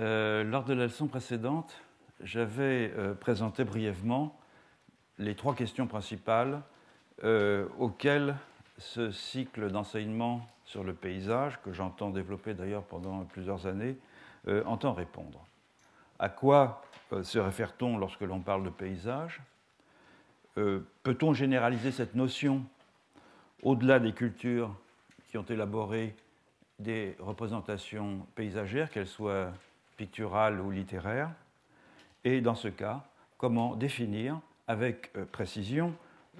Euh, lors de la leçon précédente, j'avais euh, présenté brièvement les trois questions principales euh, auxquelles ce cycle d'enseignement sur le paysage, que j'entends développer d'ailleurs pendant plusieurs années, entend répondre. À quoi se réfère-t-on lorsque l'on parle de paysage Peut-on généraliser cette notion au-delà des cultures qui ont élaboré des représentations paysagères, qu'elles soient picturale ou littéraire Et dans ce cas, comment définir avec euh, précision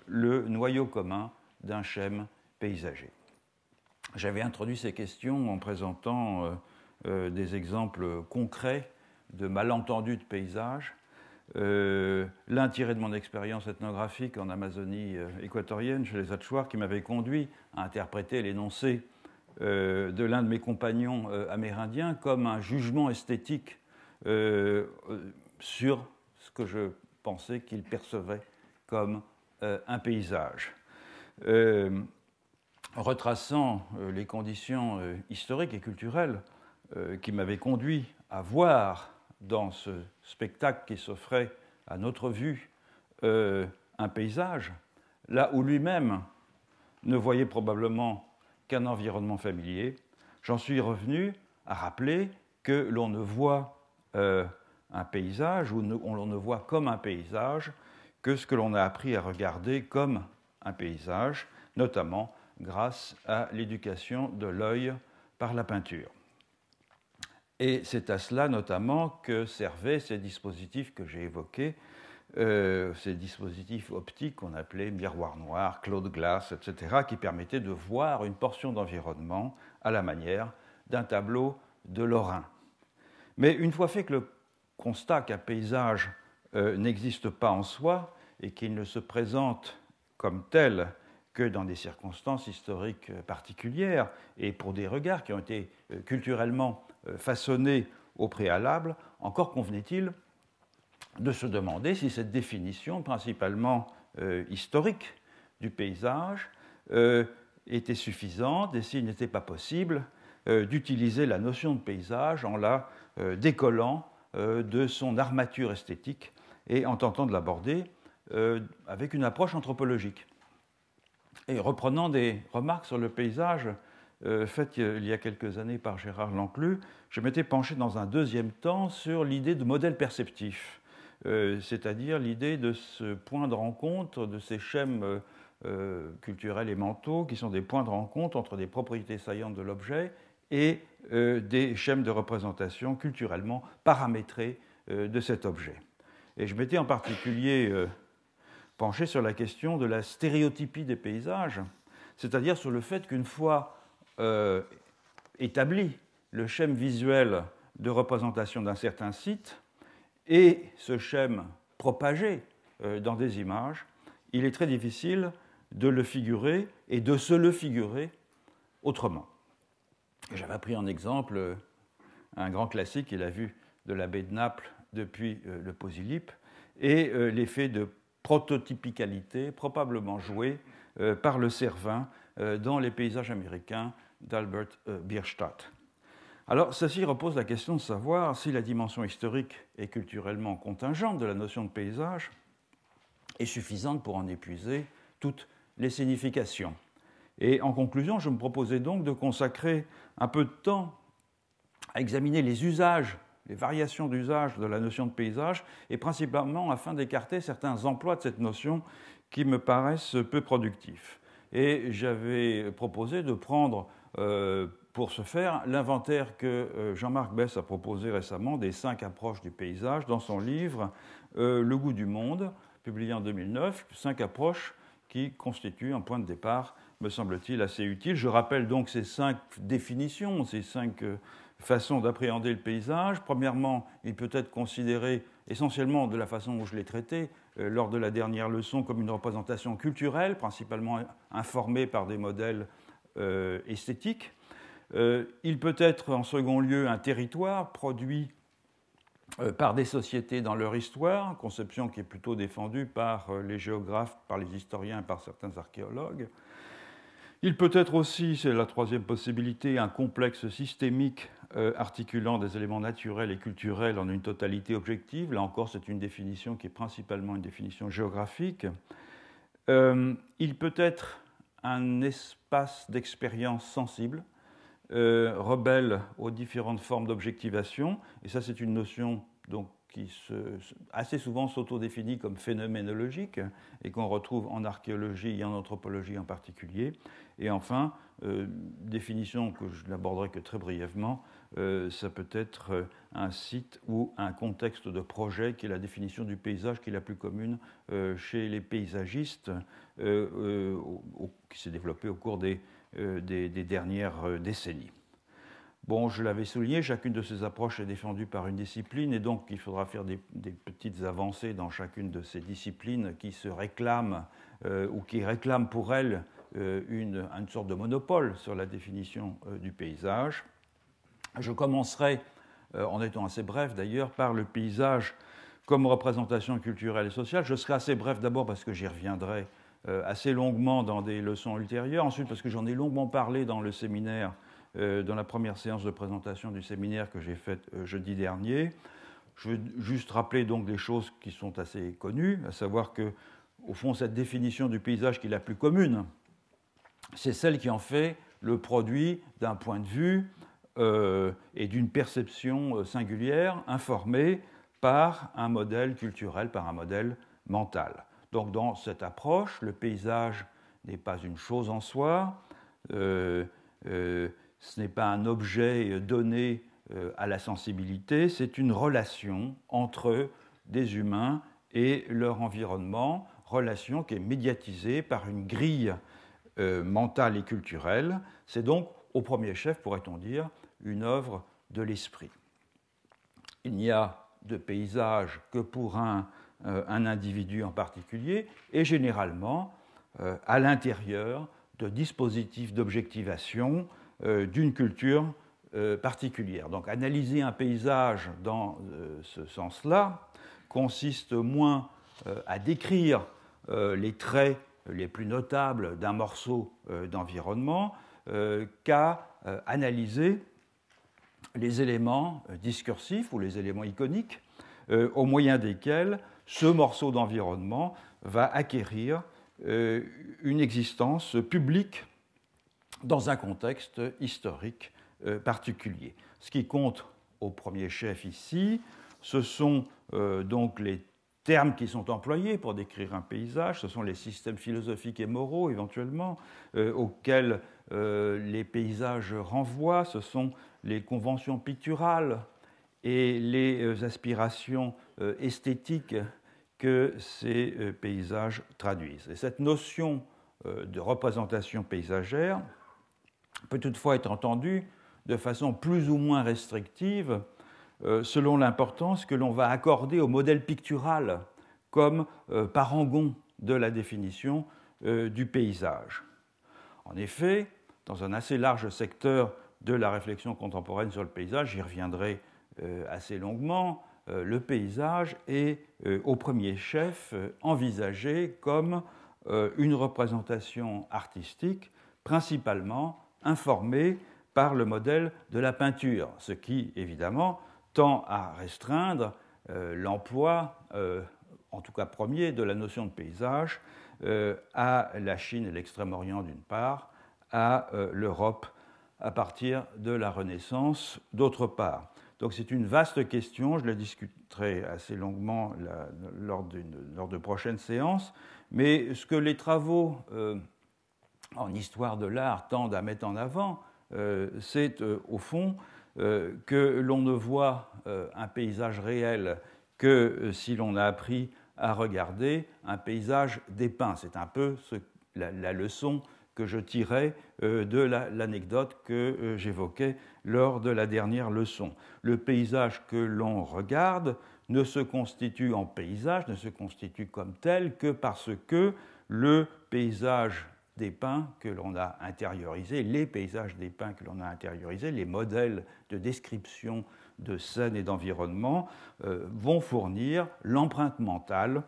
le noyau commun d'un schème paysager J'avais introduit ces questions en présentant euh, euh, des exemples concrets de malentendus de paysage, L'intérêt L'un tiré de mon expérience ethnographique en Amazonie équatorienne chez les Achuar qui m'avait conduit à interpréter l'énoncé euh, de l'un de mes compagnons euh, amérindiens comme un jugement esthétique euh, sur ce que je pensais qu'il percevait comme un paysage. retraçant les conditions historiques et culturelles qui m'avaient conduit à voir dans ce spectacle qui s'offrait à notre vue un paysage, là où lui-même ne voyait probablement qu'un environnement familier. J'en suis revenu à rappeler que l'on ne voit euh, un paysage ou on ne voit comme un paysage que ce que l'on a appris à regarder comme un paysage, notamment grâce à l'éducation de l'œil par la peinture. Et c'est à cela notamment que servaient ces dispositifs que j'ai évoqués, euh, ces dispositifs optiques qu'on appelait miroir noir, Claude glace, etc., qui permettaient de voir une portion d'environnement à la manière d'un tableau de Lorrain. Mais une fois fait que le constat qu'un paysage euh, n'existe pas en soi et qu'il ne se présente comme tel que dans des circonstances historiques euh, particulières et pour des regards qui ont été culturellement façonnés au préalable, encore convenait-il de se demander si cette définition principalement euh, historique du paysage euh, était suffisante et s'il n'était pas possible euh, d'utiliser la notion de paysage en la décollant de son armature esthétique et en tentant de l'aborder avec une approche anthropologique. Et reprenant des remarques sur le paysage faites il y a quelques années par Gérard Lanclus, je m'étais penché dans un deuxième temps sur l'idée de modèle perceptif euh, c'est-à-dire l'idée de ce point de rencontre, de ces schèmes euh, euh, culturels et mentaux, qui sont des points de rencontre entre des propriétés saillantes de l'objet et des schèmes de représentation culturellement paramétrés de cet objet. Et je m'étais en particulier penché sur la question de la stéréotypie des paysages, c'est-à-dire sur le fait qu'une fois établi le schème visuel de représentation d'un certain site, et ce schème propagé euh, dans des images, il est très difficile de le figurer et de se le figurer autrement. J'avais pris en exemple euh, un grand classique, la a vu de la baie de Naples depuis euh, le Posilipe, et l'effet de prototypicalité probablement joué par le cervin dans les paysages américains d'Albert Bierstadt. Alors, ceci repose la question de savoir si la dimension historique et culturellement contingente de la notion de paysage est suffisante pour en épuiser toutes les significations. Et en conclusion, je me proposais donc de consacrer un peu de temps à examiner les usages, les variations d'usage de la notion de paysage, et principalement afin d'écarter certains emplois de cette notion qui me paraissent peu productifs. Et j'avais proposé de prendre euh, pour ce faire l'inventaire que euh, Jean-Marc Bess a proposé récemment des cinq approches du paysage dans son livre euh, Le goût du monde, publié en 2009, cinq approches qui constituent un point de départ, me semble-t-il, assez utile. Je rappelle donc ces cinq définitions, ces cinq euh, façons d'appréhender le paysage. Premièrement, il peut être considéré essentiellement de la façon dont je l'ai traité lors de la dernière leçon comme une représentation culturelle, principalement informée par des modèles esthétiques euh, il peut être en second lieu un territoire produit euh, par des sociétés dans leur histoire, conception qui est plutôt défendue par euh, les géographes, par les historiens, par certains archéologues. Il peut être aussi, c'est la troisième possibilité, un complexe systémique articulant des éléments naturels et culturels en une totalité objective. Là encore, c'est une définition qui est principalement une définition géographique. il peut être un espace d'expérience sensible, rebelles euh, rebelle aux différentes formes d'objectivation, et ça c'est une notion donc, qui se, assez souvent s'autodéfinit comme phénoménologique et qu'on retrouve en archéologie et en anthropologie en particulier. Et enfin, euh, définition que je n'aborderai que très brièvement, euh, ça peut être un site ou un contexte de projet qui est la définition du paysage qui est la plus commune chez les paysagistes, qui s'est développée au cours des euh, des, dernières euh, décennies. Bon, je l'avais souligné, chacune de ces approches est défendue par une discipline et donc il faudra faire des, petites avancées dans chacune de ces disciplines qui se réclament euh, ou qui réclament pour elles une, sorte de monopole sur la définition du paysage. Je commencerai, en étant assez bref d'ailleurs, par le paysage comme représentation culturelle et sociale. Je serai assez bref d'abord parce que j'y reviendrai euh, assez longuement dans des leçons ultérieures. Ensuite, parce que j'en ai longuement parlé dans le séminaire, euh, dans la première séance de présentation du séminaire que j'ai faite euh, jeudi dernier. Je veux juste rappeler donc des choses qui sont assez connues, à savoir que, au fond, cette définition du paysage qui est la plus commune, c'est celle qui en fait le produit d'un point de vue et d'une perception singulière informée par un modèle culturel, par un modèle mental. Donc dans cette approche, le paysage n'est pas une chose en soi, euh, euh, ce n'est pas un objet euh, donné à la sensibilité, c'est une relation entre des humains et leur environnement, relation qui est médiatisée par une grille mentale et culturelle. C'est donc, au premier chef, pourrait-on dire, une œuvre de l'esprit. Il n'y a de paysage que pour un euh, un individu en particulier, et généralement euh, à l'intérieur de dispositifs d'objectivation euh, d'une culture particulière. Donc analyser un paysage dans ce sens-là consiste moins à décrire les traits les plus notables d'un morceau d'environnement qu'à analyser les éléments discursifs ou les éléments iconiques au moyen desquels ce morceau d'environnement va acquérir euh, une existence publique dans un contexte historique euh, particulier. Ce qui compte au premier chef ici, ce sont euh, donc les termes qui sont employés pour décrire un paysage, ce sont les systèmes philosophiques et moraux éventuellement auxquels les paysages renvoient, ce sont les conventions picturales et les aspirations esthétiques que ces euh, paysages traduisent. Et cette notion euh, de représentation paysagère peut toutefois être entendue de façon plus ou moins restrictive euh, selon l'importance que l'on va accorder au modèle pictural comme parangon de la définition du paysage. En effet, dans un assez large secteur de la réflexion contemporaine sur le paysage, j'y reviendrai assez longuement, euh, le paysage est euh, au premier chef euh, envisagé comme une représentation artistique principalement informée par le modèle de la peinture, ce qui évidemment tend à restreindre l'emploi, en tout cas premier, de la notion de paysage à la Chine et l'Extrême-Orient d'une part, à l'Europe à partir de la Renaissance d'autre part. Donc c'est une vaste question, je la discuterai assez longuement lors, de prochaines séances, mais ce que les travaux euh, en histoire de l'art tendent à mettre en avant, euh, c'est euh, au fond que l'on ne voit un paysage réel que si l'on a appris à regarder un paysage dépeint. C'est un peu la, leçon que je tirais euh, de l'anecdote que euh, j'évoquais lors de la dernière leçon. Le paysage que l'on regarde ne se constitue en paysage, ne se constitue comme tel que parce que le paysage des pins que l'on a intériorisé, les paysages des pins que l'on a intériorisé, les modèles de description de scènes et d'environnement euh, vont fournir l'empreinte mentale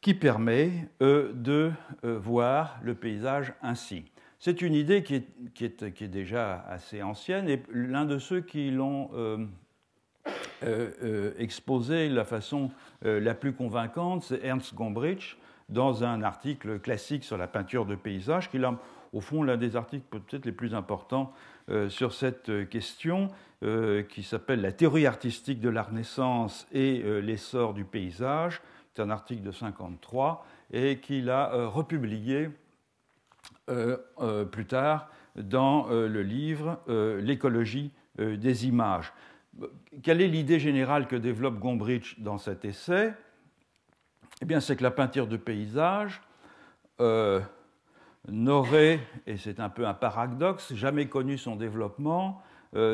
qui permet de euh, voir le paysage ainsi. C'est une idée qui est, déjà assez ancienne et l'un de ceux qui l'ont exposée euh, euh, exposé de la façon la plus convaincante, c'est Ernst Gombrich, dans un article classique sur la peinture de paysage, qui est au fond l'un des articles peut-être les plus importants sur cette question, qui s'appelle La théorie artistique de la Renaissance et l'essor du paysage un article de 1953, et qu'il a euh, republié euh, euh, plus tard dans le livre L'écologie des images. Quelle est l'idée générale que développe Gombrich dans cet essai eh bien, c'est que la peinture de paysage n'aurait, et c'est un peu un paradoxe, jamais connu son développement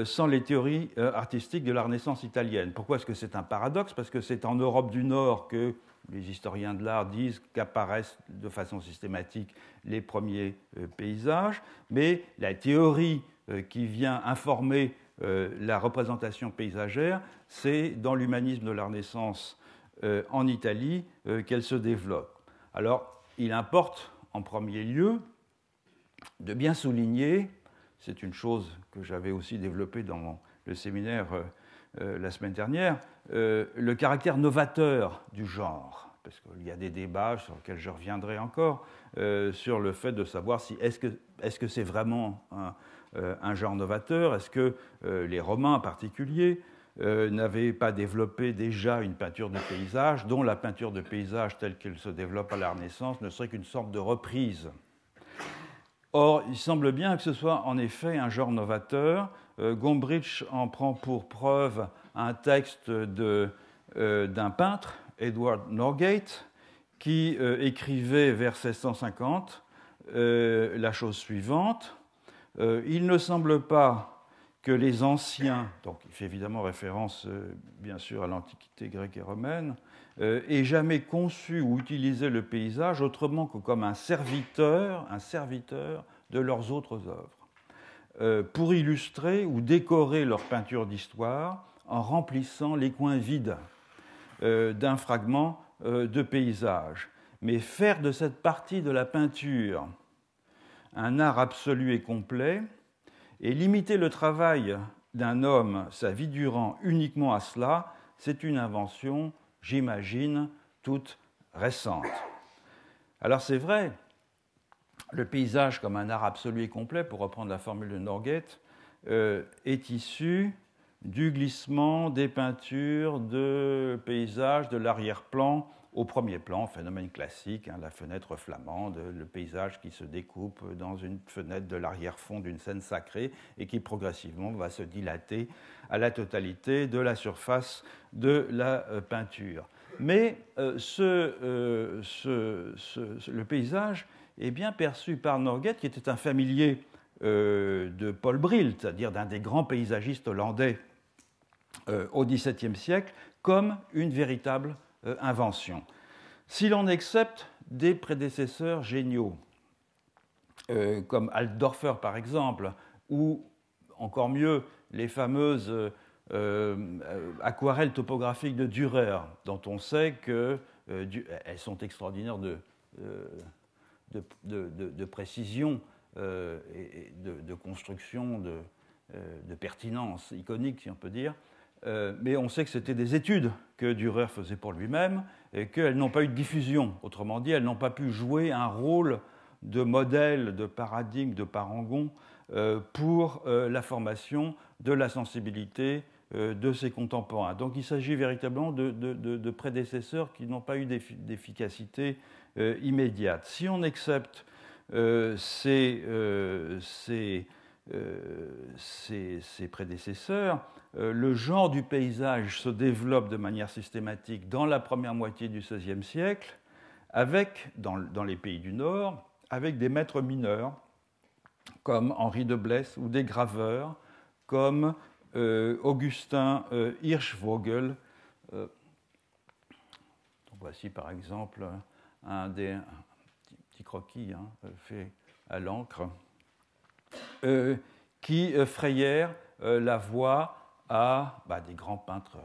sans les théories artistiques de la Renaissance italienne. Pourquoi est-ce que c'est un paradoxe Parce que c'est en Europe du Nord que les historiens de l'art disent qu'apparaissent de façon systématique les premiers euh, paysages, mais la théorie euh, qui vient informer euh, la représentation paysagère, c'est dans l'humanisme de la Renaissance en Italie qu'elle se développe. Alors, il importe en premier lieu de bien souligner, c'est une chose que j'avais aussi développée dans le séminaire euh, la semaine dernière, euh, le caractère novateur du genre parce qu'il y a des débats sur lesquels je reviendrai encore, euh, sur le fait de savoir si est-ce que c'est vraiment un, genre novateur, est-ce que les Romains en particulier n'avaient pas développé déjà une peinture de paysage, dont la peinture de paysage telle qu'elle se développe à la Renaissance ne serait qu'une sorte de reprise Or, il semble bien que ce soit en effet un genre novateur. Euh, Gombrich en prend pour preuve un texte euh, d'un peintre, Edward Norgate, qui euh, écrivait vers 1650 la chose suivante. il ne semble pas que les anciens, donc il fait évidemment référence bien sûr à l'Antiquité grecque et romaine, et euh, jamais conçu ou utilisé le paysage autrement que comme un serviteur, un serviteur de leurs autres œuvres, euh, pour illustrer ou décorer leur peinture d'histoire en remplissant les coins vides euh, d'un fragment de paysage. Mais faire de cette partie de la peinture un art absolu et complet, et limiter le travail d'un homme, sa vie durant, uniquement à cela, c'est une invention j'imagine, toute récente. Alors c'est vrai, le paysage comme un art absolu et complet, pour reprendre la formule de Norgate, euh, est issu du glissement des peintures, de paysages, de l'arrière-plan, au premier plan, phénomène classique, hein, la fenêtre flamande, le paysage qui se découpe dans une fenêtre de l'arrière-fond d'une scène sacrée et qui progressivement va se dilater à la totalité de la surface de la euh, peinture. Mais euh, euh, ce, le paysage est bien perçu par Norguet, qui était un familier de Paul Brill, c'est-à-dire d'un des grands paysagistes hollandais au XVIIe siècle, comme une véritable si euh, l'on accepte des prédécesseurs géniaux, euh, comme Altdorfer par exemple, ou encore mieux les fameuses euh, aquarelles topographiques de Dürer, dont on sait qu'elles sont extraordinaires de précision et de, construction, de, pertinence iconique, si on peut dire. Euh, mais on sait que c'était des études que Dürer faisait pour lui-même et qu'elles n'ont pas eu de diffusion. Autrement dit, elles n'ont pas pu jouer un rôle de modèle, de paradigme, de parangon euh, pour euh, la formation de la sensibilité de ses contemporains. Donc il s'agit véritablement de, prédécesseurs qui n'ont pas eu d'efficacité immédiate. Si on accepte ces euh, ses, prédécesseurs, euh, le genre du paysage se développe de manière systématique dans la première moitié du XVIe siècle, avec, dans, les pays du Nord, avec des maîtres mineurs comme Henri de Blesse ou des graveurs comme euh, Augustin Hirschvogel. voici par exemple un des petits croquis hein, fait à l'encre euh, qui euh, frayèrent euh, la voie à bah, des grands peintres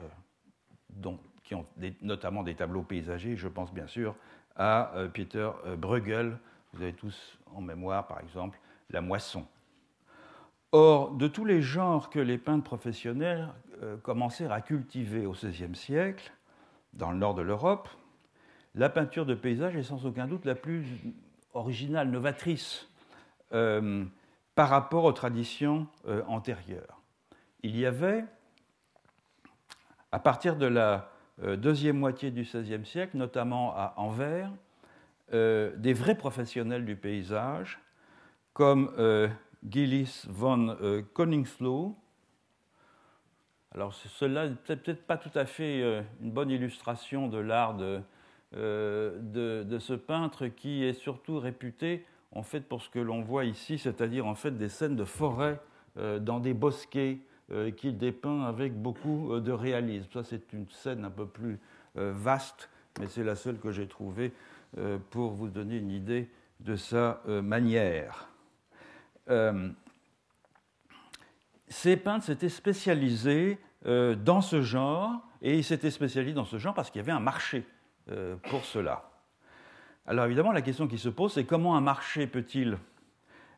qui ont notamment des tableaux paysagers. Je pense bien sûr à Peter Bruegel. Vous avez tous en mémoire, par exemple, la moisson. Or, de tous les genres que les peintres professionnels commencèrent à cultiver au XVIe siècle, dans le nord de l'Europe, la peinture de paysage est sans aucun doute la plus originale, novatrice par rapport aux traditions euh, antérieures. Il y avait, à partir de la euh, deuxième moitié du XVIe siècle, notamment à Anvers, euh, des vrais professionnels du paysage, comme Gillis von Koningsloh. Alors cela n'est peut-être pas tout à fait une bonne illustration de l'art de, ce peintre qui est surtout réputé en fait pour ce que l'on voit ici, c'est-à-dire en fait des scènes de forêt euh, dans des bosquets euh, qu'il dépeint avec beaucoup euh, de réalisme. Ça, c'est une scène un peu plus vaste, mais c'est la seule que j'ai trouvée pour vous donner une idée de sa manière. ces peintres s'étaient spécialisés dans ce genre, et ils s'étaient spécialisés dans ce genre parce qu'il y avait un marché pour cela. Alors évidemment, la question qui se pose, c'est comment un marché peut-il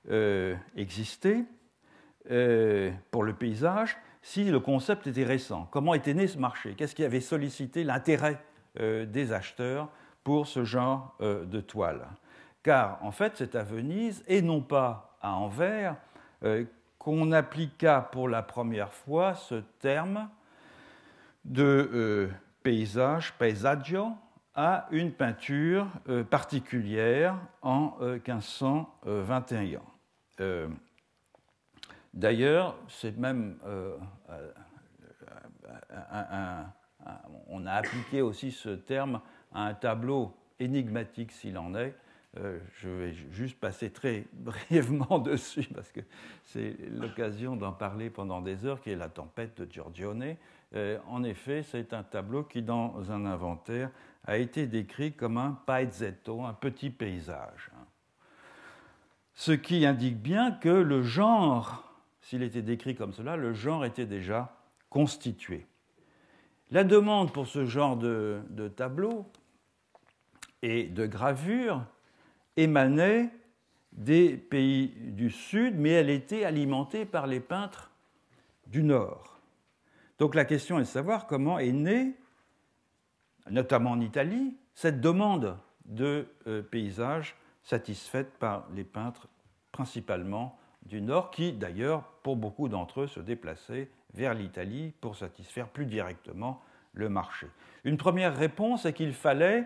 euh, exister euh, pour le paysage si le concept était récent Comment était né ce marché Qu'est-ce qui avait sollicité l'intérêt euh, des acheteurs pour ce genre de toile Car en fait, c'est à Venise et non pas à Anvers qu'on appliqua pour la première fois ce terme de paysage, paesaggio, à une peinture euh, particulière en 1521. Euh, ans. Euh, d'ailleurs, c'est même on a appliqué aussi ce terme à un tableau énigmatique s'il en est. je vais juste passer très brièvement dessus parce que c'est l'occasion d'en parler pendant des heures, qui est la tempête de Giorgione. en effet, c'est un tableau qui, dans un inventaire, a été décrit comme un paizetto, un petit paysage. Hein. Ce qui indique bien que le genre, s'il était décrit comme cela, le genre était déjà constitué. La demande pour ce genre de, de tableau et de gravure émanait des pays du Sud, mais elle était alimentée par les peintres du Nord. Donc la question est de savoir comment est né notamment en Italie, cette demande de paysage euh, paysages satisfaite par les peintres principalement du Nord, qui d'ailleurs, pour beaucoup d'entre eux, se déplaçaient vers l'Italie pour satisfaire plus directement le marché. Une première réponse est qu'il fallait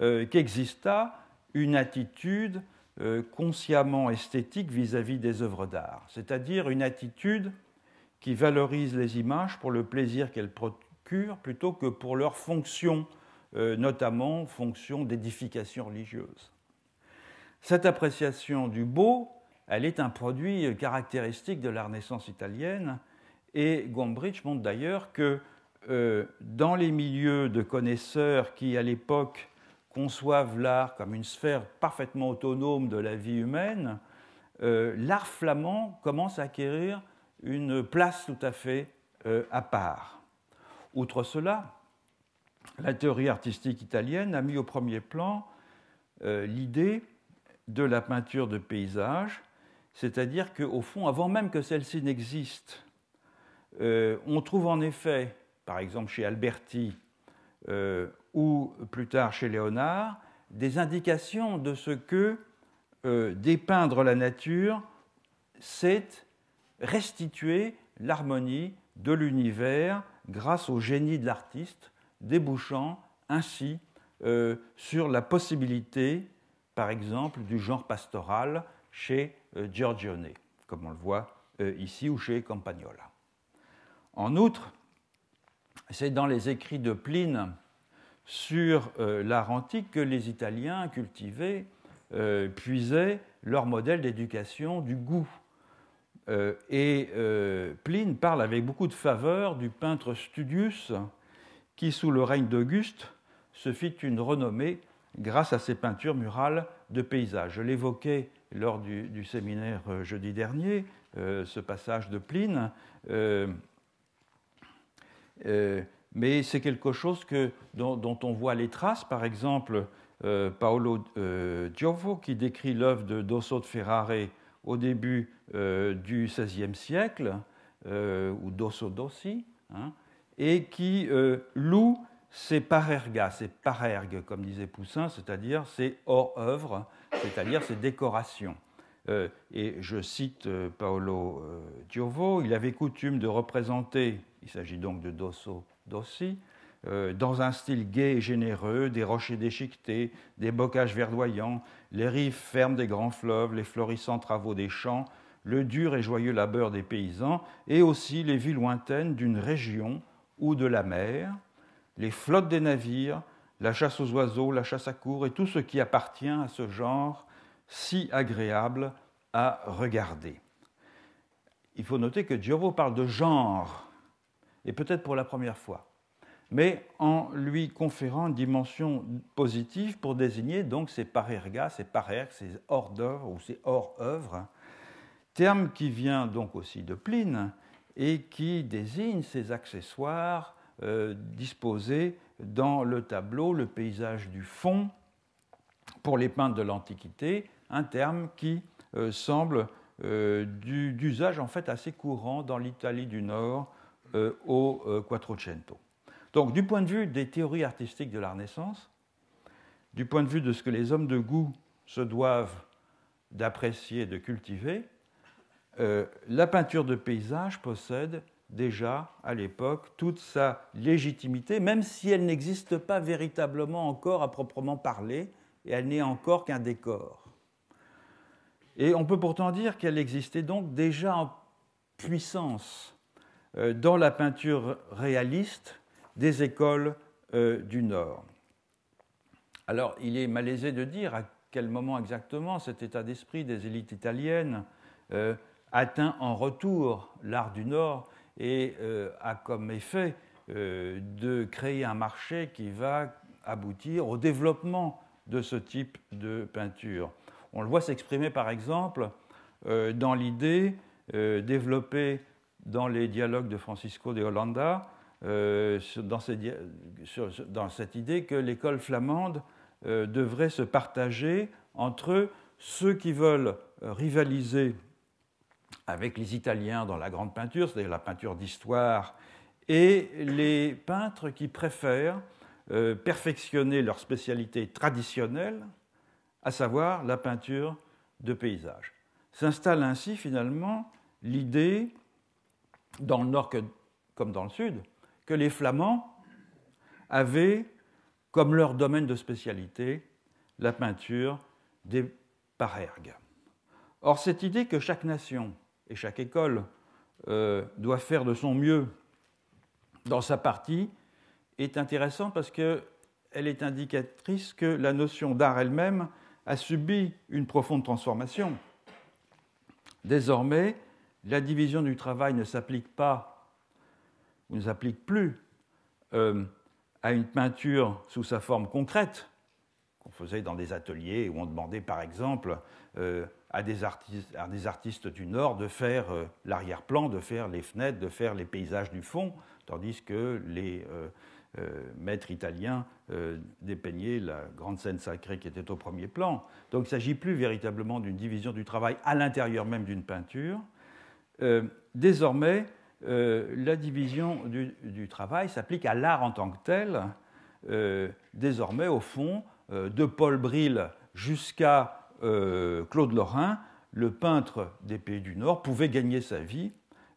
euh, qu'exista qu'existât une attitude euh, consciemment esthétique vis-à-vis -vis des œuvres d'art, c'est-à-dire une attitude qui valorise les images pour le plaisir qu'elles procurent plutôt que pour leur fonction euh, notamment en fonction d'édification religieuse. Cette appréciation du beau, elle est un produit caractéristique de la Renaissance italienne, et Gombrich montre d'ailleurs que euh, dans les milieux de connaisseurs qui, à l'époque, conçoivent l'art comme une sphère parfaitement autonome de la vie humaine, euh, l'art flamand commence à acquérir une place tout à fait à part. Outre cela, la théorie artistique italienne a mis au premier plan euh, l'idée de la peinture de paysage, c'est-à-dire qu'au fond, avant même que celle-ci n'existe, euh, on trouve en effet, par exemple chez Alberti euh, ou plus tard chez Léonard, des indications de ce que dépeindre la nature, c'est restituer l'harmonie de l'univers grâce au génie de l'artiste débouchant ainsi euh, sur la possibilité, par exemple, du genre pastoral chez euh, Giorgione, comme on le voit euh, ici, ou chez Campagnola. En outre, c'est dans les écrits de Pline sur l'art antique que les Italiens cultivés puisaient leur modèle d'éducation du goût. et Pline parle avec beaucoup de faveur du peintre Studius, qui, sous le règne d'Auguste, se fit une renommée grâce à ses peintures murales de paysages. Je l'évoquais lors du, séminaire euh, jeudi dernier, euh, ce passage de Pline, euh, mais c'est quelque chose que, dont, on voit les traces, par exemple, Paolo Giovo, qui décrit l'œuvre de Dosso de Ferrare au début du XVIe siècle, ou Dosso Dossi, hein, et qui euh, loue ses parergas, ses parergues, comme disait Poussin, c'est-à-dire ses hors-œuvre, c'est-à-dire ses décorations. Euh, et je cite euh, Paolo Giovo, il avait coutume de représenter, il s'agit donc de Dosso Dossi, dans un style gai et généreux, des rochers déchiquetés, des bocages verdoyants, les rives fermes des grands fleuves, les florissants travaux des champs, le dur et joyeux labeur des paysans, et aussi les villes lointaines d'une région ou de la mer, les flottes des navires, la chasse aux oiseaux, la chasse à cour, et tout ce qui appartient à ce genre si agréable à regarder. Il faut noter que Giovo parle de genre, et peut-être pour la première fois, mais en lui conférant une dimension positive pour désigner donc ces parergas, ces parergues, ces hors d'œuvre ou ces hors œuvres, terme qui vient donc aussi de Pline, et qui désigne ces accessoires euh, disposés dans le tableau, le paysage du fond, pour les peintres de l'Antiquité, un terme qui euh, semble euh, d'usage en fait assez courant dans l'Italie du Nord au Quattrocento. Donc du point de vue des théories artistiques de la Renaissance, du point de vue de ce que les hommes de goût se doivent d'apprécier, de cultiver, euh, la peinture de paysage possède déjà à l'époque toute sa légitimité, même si elle n'existe pas véritablement encore à proprement parler, et elle n'est encore qu'un décor. Et on peut pourtant dire qu'elle existait donc déjà en puissance euh, dans la peinture réaliste des écoles euh, du Nord. Alors il est malaisé de dire à quel moment exactement cet état d'esprit des élites italiennes atteint en retour l'art du Nord et euh, a comme effet euh, de créer un marché qui va aboutir au développement de ce type de peinture. On le voit s'exprimer par exemple euh, dans l'idée développée dans les dialogues de Francisco de Holanda, dans, cette idée que l'école flamande devrait se partager entre ceux qui veulent rivaliser avec les Italiens dans la grande peinture, c'est-à-dire la peinture d'histoire, et les peintres qui préfèrent euh, perfectionner leur spécialité traditionnelle, à savoir la peinture de paysage. S'installe ainsi finalement l'idée, dans le nord comme dans le sud, que les Flamands avaient comme leur domaine de spécialité la peinture des parergues. Or, cette idée que chaque nation et chaque école euh, doit faire de son mieux dans sa partie est intéressante parce qu'elle est indicatrice que la notion d'art elle-même a subi une profonde transformation. Désormais, la division du travail ne s'applique pas, ou ne s'applique plus, euh, à une peinture sous sa forme concrète, qu'on faisait dans des ateliers où on demandait par exemple euh, à des, artistes, du Nord de faire euh, l'arrière-plan, de faire les fenêtres, de faire les paysages du fond, tandis que les euh, euh, maîtres italiens dépeignaient la grande scène sacrée qui était au premier plan. Donc il ne s'agit plus véritablement d'une division du travail à l'intérieur même d'une peinture. désormais, la division du, travail s'applique à l'art en tant que tel. désormais, au fond, de Paul Brill jusqu'à euh, Claude Lorrain, le peintre des pays du Nord, pouvait gagner sa vie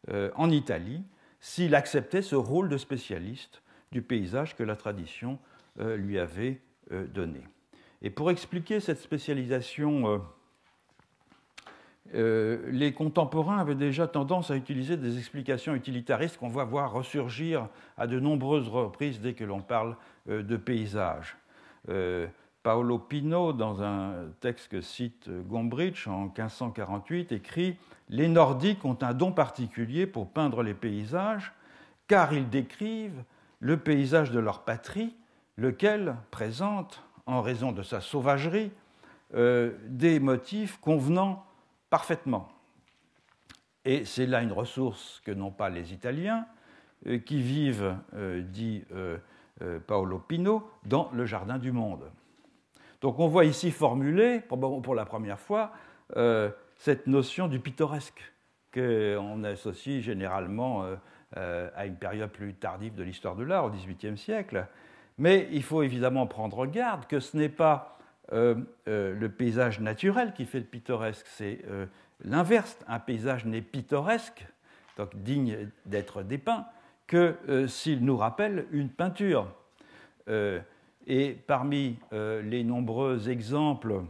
euh, en Italie s'il acceptait ce rôle de spécialiste du paysage que la tradition euh, lui avait donné. Et pour expliquer cette spécialisation, les contemporains avaient déjà tendance à utiliser des explications utilitaristes qu'on va voir ressurgir à de nombreuses reprises dès que l'on parle de paysage. Paolo Pino, dans un texte que cite Gombrich en 1548, écrit Les Nordiques ont un don particulier pour peindre les paysages, car ils décrivent le paysage de leur patrie, lequel présente, en raison de sa sauvagerie, euh, des motifs convenant parfaitement. Et c'est là une ressource que n'ont pas les Italiens, euh, qui vivent, euh, dit Paolo Pino, dans le jardin du monde. Donc on voit ici formuler pour la première fois, euh, cette notion du pittoresque qu'on associe généralement euh, euh, à une période plus tardive de l'histoire de l'art, au XVIIIe siècle. Mais il faut évidemment prendre garde que ce n'est pas le paysage naturel qui fait le pittoresque, c'est l'inverse. Un paysage n'est pittoresque, donc digne d'être dépeint, que s'il nous rappelle une peinture. Et parmi euh, les nombreux exemples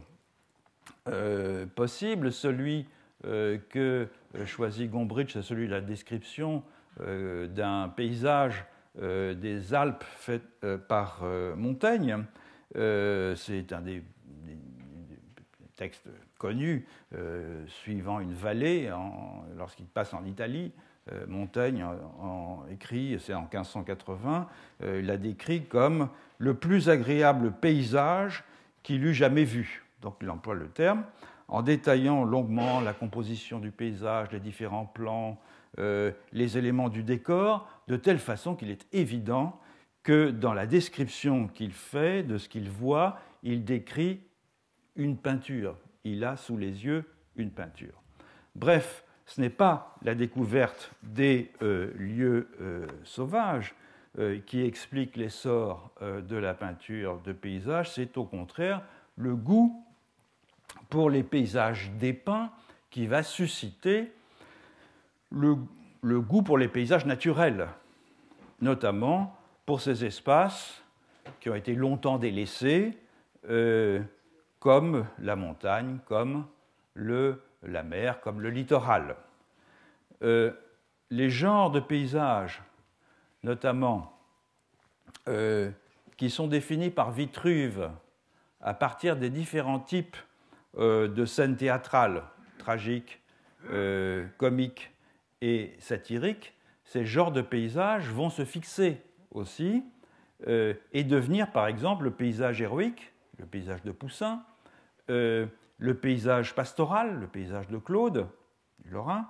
euh, possibles, celui euh, que choisit Gombrich, c'est celui de la description d'un paysage des Alpes fait par Montaigne. c'est un des, textes connus suivant une vallée lorsqu'il passe en Italie. Euh, Montaigne euh, en, écrit, c'est en 1580, euh, il l'a décrit comme le plus agréable paysage qu'il eût jamais vu. Donc il emploie le terme en détaillant longuement la composition du paysage, les différents plans, les éléments du décor, de telle façon qu'il est évident que dans la description qu'il fait de ce qu'il voit, il décrit une peinture. Il a sous les yeux une peinture. Bref, ce n'est pas la découverte des euh, lieux euh, sauvages euh, qui explique l'essor de la peinture de paysage, c'est au contraire le goût pour les paysages dépeints qui va susciter le goût pour les paysages naturels, notamment pour ces espaces qui ont été longtemps délaissés, comme la montagne, comme le la mer comme le littoral. Euh, les genres de paysages, notamment, euh, qui sont définis par Vitruve à partir des différents types euh, de scènes théâtrales, tragiques, comiques et satiriques, ces genres de paysages vont se fixer aussi et devenir, par exemple, le paysage héroïque, le paysage de Poussin, le paysage pastoral, le paysage de Claude, Lorrain,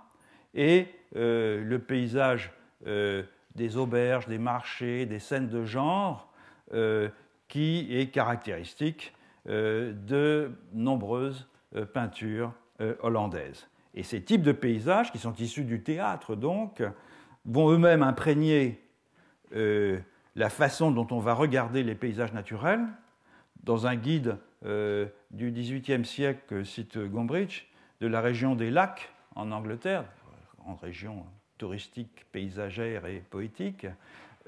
et euh, le paysage euh, des auberges, des marchés, des scènes de genre, euh, qui est caractéristique de nombreuses peintures hollandaises. Et ces types de paysages, qui sont issus du théâtre donc, vont eux-mêmes imprégner la façon dont on va regarder les paysages naturels dans un guide euh, du XVIIIe siècle, cite Gombrich, de la région des lacs en Angleterre, en région touristique, paysagère et poétique,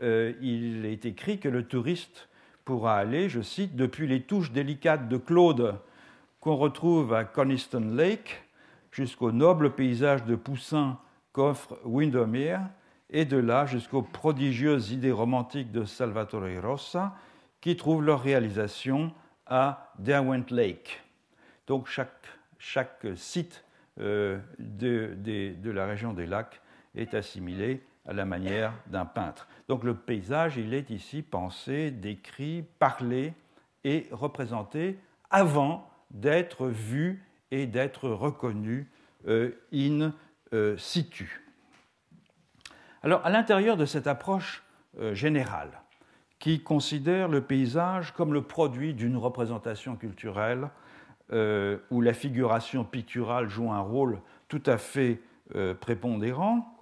euh, il est écrit que le touriste pourra aller, je cite, depuis les touches délicates de Claude qu'on retrouve à Coniston Lake jusqu'au noble paysage de Poussin qu'offre Windermere, et de là jusqu'aux prodigieuses idées romantiques de Salvatore Rosa, qui trouvent leur réalisation à Derwent Lake. Donc chaque, chaque site euh, de, la région des lacs est assimilé à la manière d'un peintre. Donc le paysage, il est ici pensé, décrit, parlé et représenté avant d'être vu et d'être reconnu euh, in euh, situ. Alors à l'intérieur de cette approche générale, qui considère le paysage comme le produit d'une représentation culturelle euh, où la figuration picturale joue un rôle tout à fait euh, prépondérant.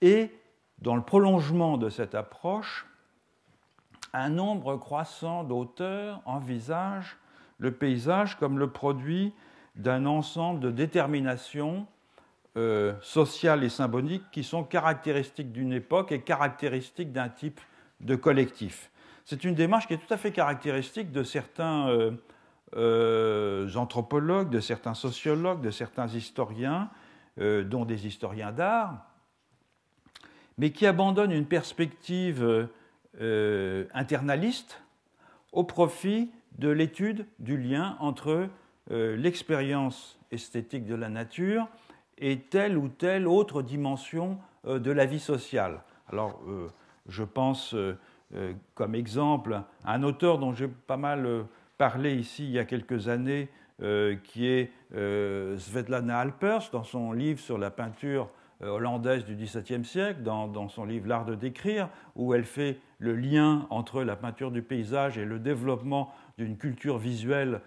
Et dans le prolongement de cette approche, un nombre croissant d'auteurs envisagent le paysage comme le produit d'un ensemble de déterminations euh, sociales et symboliques qui sont caractéristiques d'une époque et caractéristiques d'un type de collectif. C'est une démarche qui est tout à fait caractéristique de certains euh, euh, anthropologues, de certains sociologues, de certains historiens, euh, dont des historiens d'art, mais qui abandonne une perspective internaliste au profit de l'étude du lien entre l'expérience esthétique de la nature et telle ou telle autre dimension de la vie sociale. Alors, je pense euh, euh, comme exemple à un auteur dont j'ai pas mal euh, parlé ici il y a quelques années, qui est Svetlana Alpers, dans son livre sur la peinture hollandaise du XVIIe siècle, dans, son livre L'art de décrire, où elle fait le lien entre la peinture du paysage et le développement d'une culture visuelle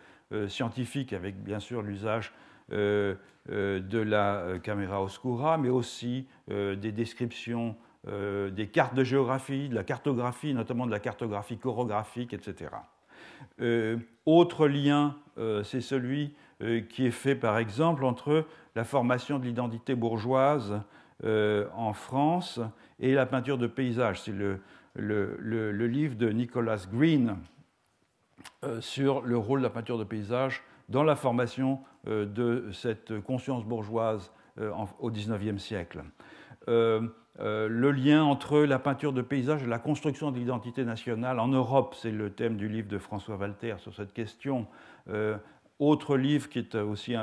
scientifique, avec bien sûr l'usage de la caméra oscura, mais aussi des descriptions euh, des cartes de géographie, de la cartographie, notamment de la cartographie chorographique, etc. Euh, autre lien, euh, c'est celui qui est fait par exemple entre la formation de l'identité bourgeoise en France et la peinture de paysage. C'est le, livre de Nicolas Green sur le rôle de la peinture de paysage dans la formation de cette conscience bourgeoise au XIXe siècle. Euh, le lien entre la peinture de paysage et la construction de l'identité nationale en Europe. C'est le thème du livre de François Walter sur cette question. Euh, autre livre qui est aussi,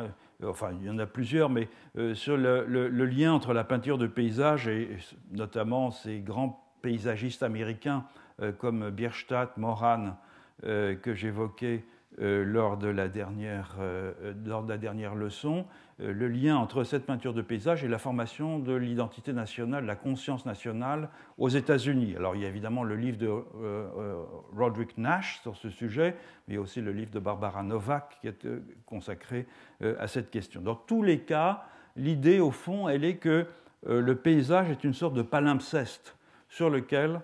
enfin il y en a plusieurs, mais euh, sur le, lien entre la peinture de paysage et, et notamment ces grands paysagistes américains comme Bierstadt, Moran, que j'évoquais euh, lors de, la dernière, euh, euh, lors, de la dernière, leçon, le lien entre cette peinture de paysage et la formation de l'identité nationale, la conscience nationale aux États-Unis. Alors il y a évidemment le livre de Roderick Nash sur ce sujet, mais aussi le livre de Barbara Novak qui est consacré à cette question. Dans tous les cas, l'idée au fond, elle est que le paysage est une sorte de palimpseste sur lequel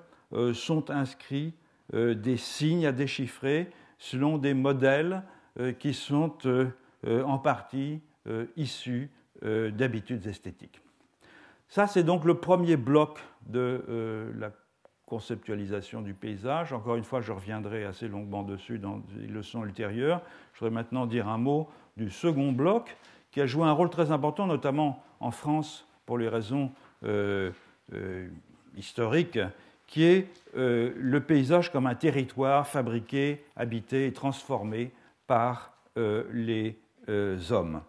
sont inscrits des signes à déchiffrer selon des modèles euh, qui sont euh, euh, en partie issus d'habitudes esthétiques. Ça, c'est donc le premier bloc de la conceptualisation du paysage. Encore une fois, je reviendrai assez longuement dessus dans les leçons ultérieures. Je voudrais maintenant dire un mot du second bloc, qui a joué un rôle très important, notamment en France, pour les raisons historiques qui est euh, le paysage comme un territoire fabriqué, habité et transformé par euh, les euh, hommes.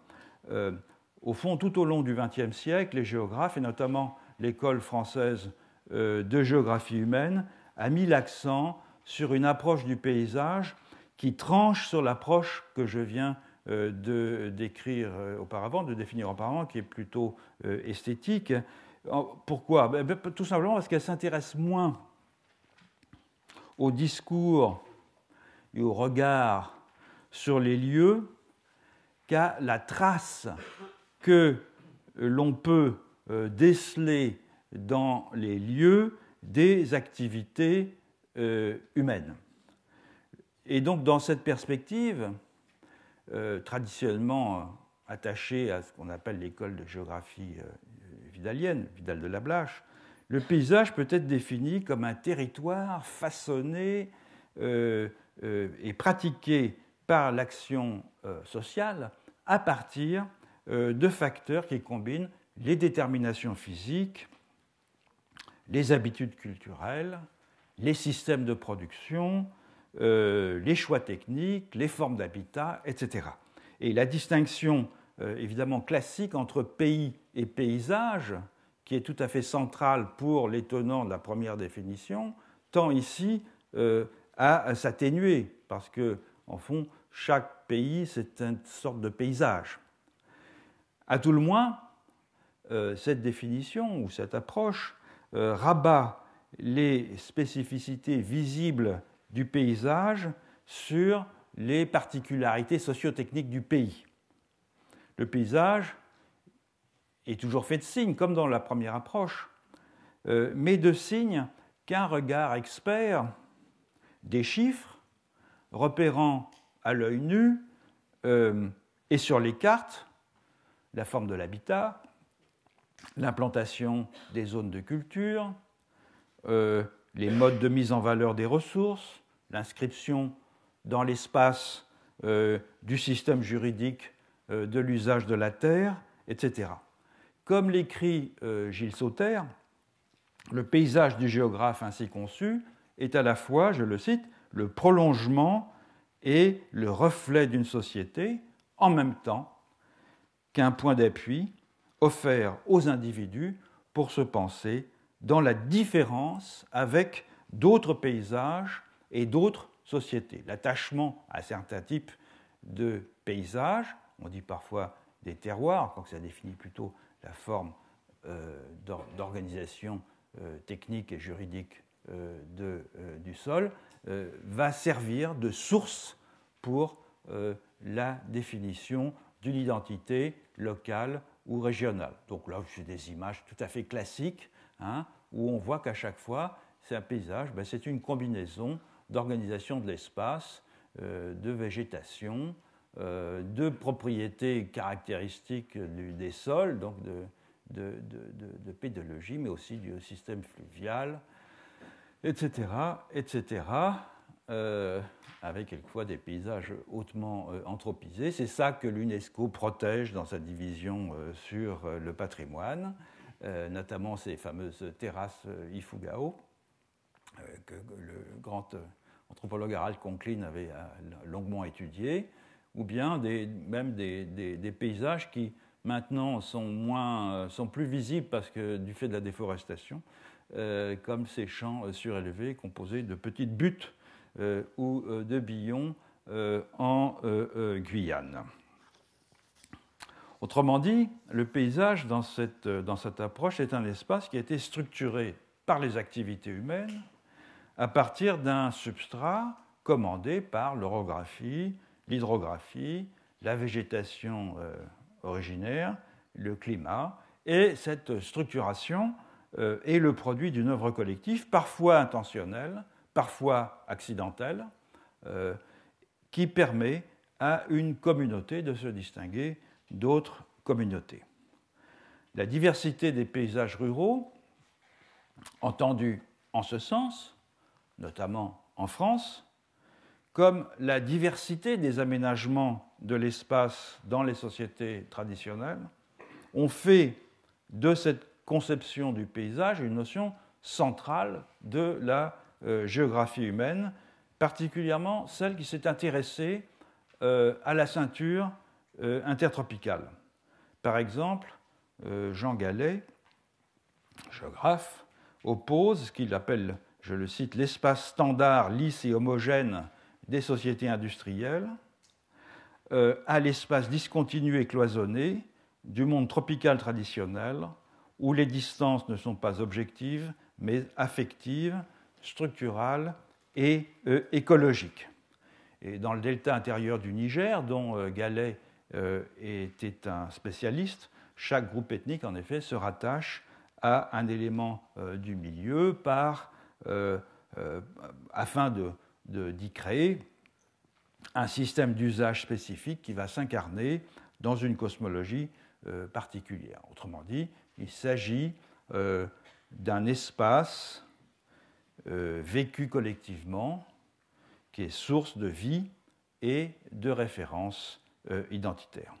au fond, tout au long du XXe siècle, les géographes, et notamment l'école française de géographie humaine, a mis l'accent sur une approche du paysage qui tranche sur l'approche que je viens de décrire auparavant, de définir auparavant, qui est plutôt esthétique, pourquoi ben, ben, Tout simplement parce qu'elle s'intéresse moins au discours et au regard sur les lieux qu'à la trace que l'on peut euh, déceler dans les lieux des activités euh, humaines. Et donc dans cette perspective, euh, traditionnellement attachée à ce qu'on appelle l'école de géographie vidalienne, vidal de la Blache, le paysage peut être défini comme un territoire façonné euh, euh, et pratiqué par l'action euh, sociale à partir de facteurs qui combinent les déterminations physiques, les habitudes culturelles, les systèmes de production, les choix techniques, les formes d'habitat, etc. Et la distinction euh, évidemment classique entre pays et paysage, qui est tout à fait central pour l'étonnant de la première définition, tend ici euh, à, s'atténuer, parce que, en fond, chaque pays, c'est une sorte de paysage. À tout le moins, euh, cette définition ou cette approche rabat les spécificités visibles du paysage sur les particularités sociotechniques du pays le paysage est toujours fait de signes, comme dans la première approche, euh, mais de signes qu'un regard expert des chiffres, repérant à l'œil nu euh, et sur les cartes la forme de l'habitat, l'implantation des zones de culture, euh, les modes de mise en valeur des ressources, l'inscription dans l'espace du système juridique euh, de l'usage de la terre, etc. Comme l'écrit euh, Gilles Sauter, le paysage du géographe ainsi conçu est à la fois, je le cite, le prolongement et le reflet d'une société en même temps qu'un point d'appui offert aux individus pour se penser dans la différence avec d'autres paysages et d'autres sociétés. L'attachement à certains types de paysages on dit parfois des terroirs, quand ça définit plutôt la forme euh, d'organisation euh, technique et juridique euh, du sol, va servir de source pour la définition d'une identité locale ou régionale. Donc là, j'ai des images tout à fait classiques, hein, où on voit qu'à chaque fois, c'est un paysage, ben, c'est une combinaison d'organisation de l'espace, de végétation, de euh, deux propriétés caractéristiques des sols, donc de, de, de, de, pédologie, mais aussi du système fluvial, etc., etc., euh, avec quelquefois des paysages hautement euh, anthropisés. C'est ça que l'UNESCO protège dans sa division sur le patrimoine, notamment ces fameuses terrasses Ifugao, que le grand anthropologue Harald Conklin avait longuement étudiées ou bien même des, paysages qui maintenant euh, sont, plus visibles parce que du fait de la déforestation, euh, comme ces champs euh, surélevés composés de petites buttes ou de billons en Guyane. Autrement dit, le paysage dans cette approche est un espace qui a été structuré par les activités humaines à partir d'un substrat commandé par l'orographie, l'hydrographie, la végétation euh, originaire, le climat, et cette structuration euh, est le produit d'une œuvre collective, parfois intentionnelle, parfois accidentelle, euh, qui permet à une communauté de se distinguer d'autres communautés. La diversité des paysages ruraux, entendue en ce sens, notamment en France, comme la diversité des aménagements de l'espace dans les sociétés traditionnelles, on fait de cette conception du paysage une notion centrale de la euh, géographie humaine, particulièrement celle qui s'est intéressée euh, à la ceinture euh, intertropicale. Par exemple, Jean Gallet, géographe, oppose ce qu'il appelle, je le cite, l'espace standard lisse et homogène des sociétés industrielles euh, à l'espace discontinu et cloisonné du monde tropical traditionnel, où les distances ne sont pas objectives, mais affectives, structurales et euh, écologiques. Et dans le delta intérieur du Niger, dont euh, euh, était un spécialiste, chaque groupe ethnique, en effet, se rattache à un élément du milieu par, afin de d'y créer un système d'usage spécifique qui va s'incarner dans une cosmologie euh, particulière. Autrement dit, il s'agit euh, d'un espace euh, vécu collectivement qui est source de vie et de référence identitaire.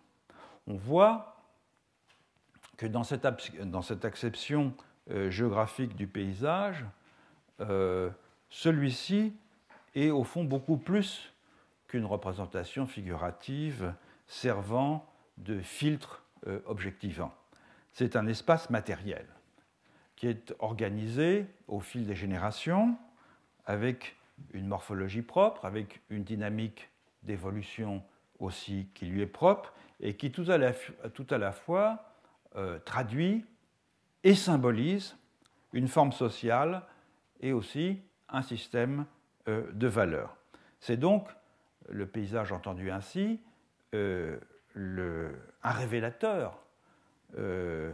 On voit que dans cette, dans cette acception géographique du paysage, celui-ci et au fond beaucoup plus qu'une représentation figurative servant de filtre euh, objectivant. C'est un espace matériel qui est organisé au fil des générations avec une morphologie propre, avec une dynamique d'évolution aussi qui lui est propre et qui tout à la, tout à la fois euh, traduit et symbolise une forme sociale et aussi un système euh, de valeur. C'est donc le paysage entendu ainsi, euh, un révélateur euh,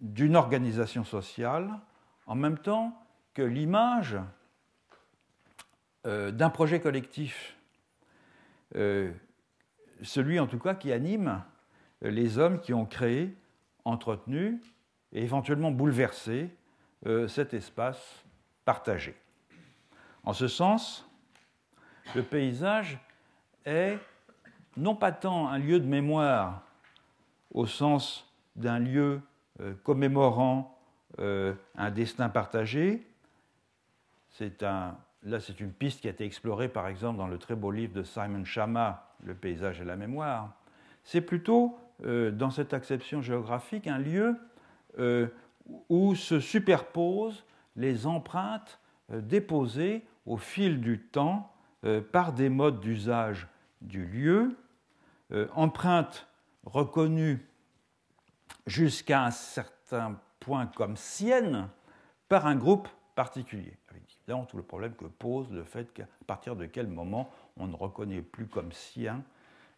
d'une organisation sociale, en même temps que l'image d'un projet collectif, celui en tout cas qui anime les hommes qui ont créé, entretenu et éventuellement bouleversé cet espace partagé. En ce sens, le paysage est non pas tant un lieu de mémoire au sens d'un lieu euh, commémorant euh, un destin partagé, là c'est une piste qui a été explorée par exemple dans le très beau livre de Simon Chama, Le paysage et la mémoire, c'est plutôt euh, dans cette acception géographique un lieu où se superposent les empreintes déposées au fil du temps euh, par des modes d'usage du lieu, euh, empreintes reconnues jusqu'à un certain point comme siennes par un groupe particulier. Avec évidemment tout le problème que pose le fait qu'à partir de quel moment on ne reconnaît plus comme sien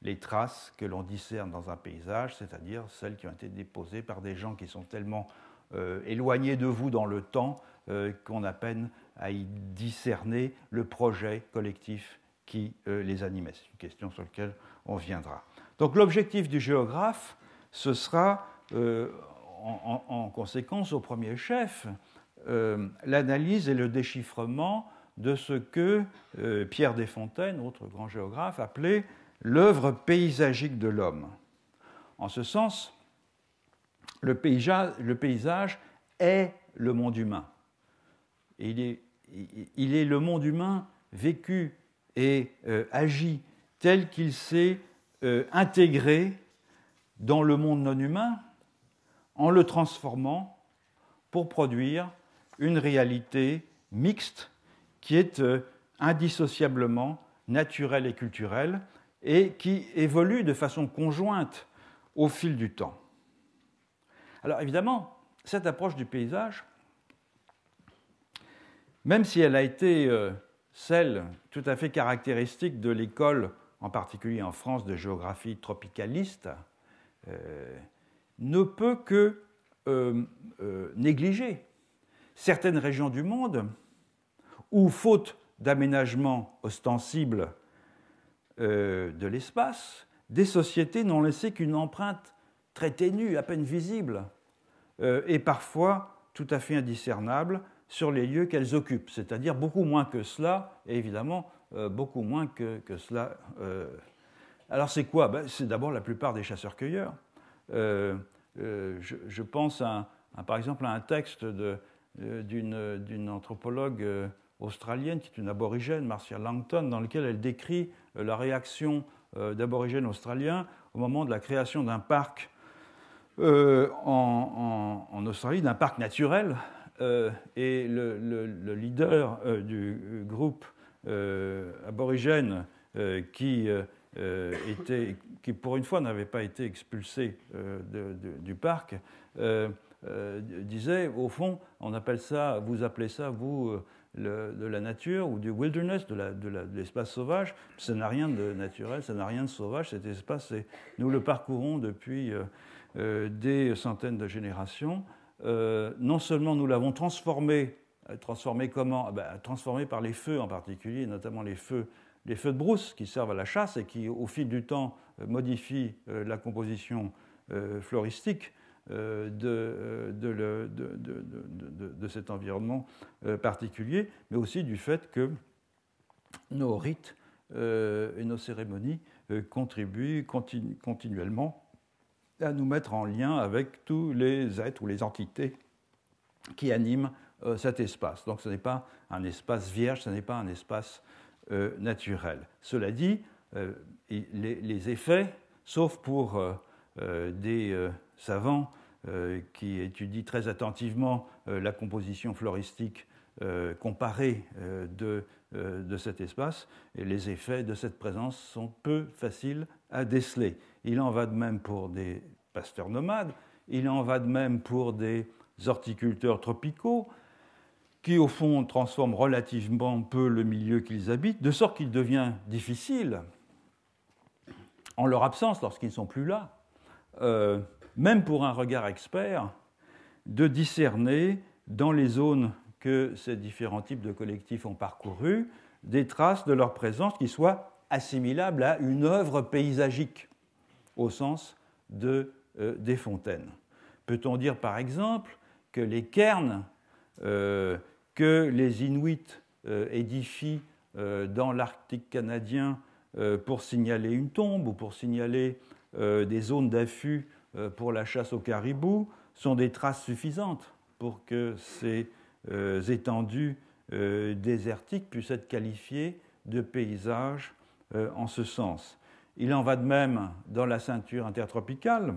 les traces que l'on discerne dans un paysage, c'est-à-dire celles qui ont été déposées par des gens qui sont tellement euh, éloignés de vous dans le temps qu'on a peine à y discerner le projet collectif qui euh, les animait. C'est une question sur laquelle on viendra. Donc l'objectif du géographe, ce sera euh, en, conséquence au premier chef euh, l'analyse et le déchiffrement de ce que Pierre Desfontaines, autre grand géographe, appelait l'œuvre paysagique de l'homme. En ce sens, le paysage, le paysage est le monde humain. Et il est il est le monde humain vécu et euh, agi tel qu'il s'est euh, intégré dans le monde non humain en le transformant pour produire une réalité mixte qui est euh, indissociablement naturelle et culturelle et qui évolue de façon conjointe au fil du temps. Alors évidemment, cette approche du paysage, même si elle a été euh, celle tout à fait caractéristique de l'école, en particulier en France, de géographie tropicaliste, euh, ne peut que euh, négliger certaines régions du monde où, faute d'aménagement ostensible de l'espace, des sociétés n'ont laissé qu'une empreinte très ténue, à peine visible, et parfois tout à fait indiscernable, sur les lieux qu'elles occupent, c'est-à-dire beaucoup moins que cela, et évidemment euh, beaucoup moins que, que cela. Euh. Alors c'est quoi ben, C'est d'abord la plupart des chasseurs-cueilleurs. Euh, je, pense par exemple à un texte d'une anthropologue australienne qui est une aborigène, Marcia Langton, dans lequel elle décrit la réaction d'aborigènes australiens au moment de la création d'un parc en, Australie, d'un parc naturel euh, et le, leader euh, du groupe euh, aborigène qui, était, qui, pour une fois, n'avait pas été expulsé du parc, disait, au fond, on appelle ça, vous appelez ça, vous, de la nature ou du wilderness, de l'espace sauvage. Ça n'a rien de naturel, ça n'a rien de sauvage. Cet espace, nous le parcourons depuis des centaines de générations. Euh, non seulement nous l'avons transformé, euh, transformé comment ah ben, Transformé par les feux en particulier, notamment les feux, de brousse qui servent à la chasse et qui, au fil du temps, euh, modifient la composition floristique de, cet environnement particulier, mais aussi du fait que nos rites et nos cérémonies contribuent continuellement à nous mettre en lien avec tous les êtres ou les entités qui animent euh, cet espace. Donc ce n'est pas un espace vierge, ce n'est pas un espace euh, naturel. Cela dit, euh, les, effets, sauf pour des savants qui étudient très attentivement la composition floristique comparée de, de cet espace, et les effets de cette présence sont peu faciles à déceler. Il en va de même pour des pasteurs nomades, il en va de même pour des horticulteurs tropicaux, qui au fond transforment relativement peu le milieu qu'ils habitent, de sorte qu'il devient difficile, en leur absence lorsqu'ils ne sont plus là, euh, même pour un regard expert, de discerner dans les zones que ces différents types de collectifs ont parcourues des traces de leur présence qui soient assimilables à une œuvre paysagique au sens de, euh, des fontaines. Peut-on dire par exemple que les cairns euh, que les Inuits euh, édifient dans l'Arctique canadien pour signaler une tombe ou pour signaler des zones d'affût pour la chasse au caribou sont des traces suffisantes pour que ces étendues désertiques puissent être qualifiées de paysages en ce sens. Il en va de même dans la ceinture intertropicale,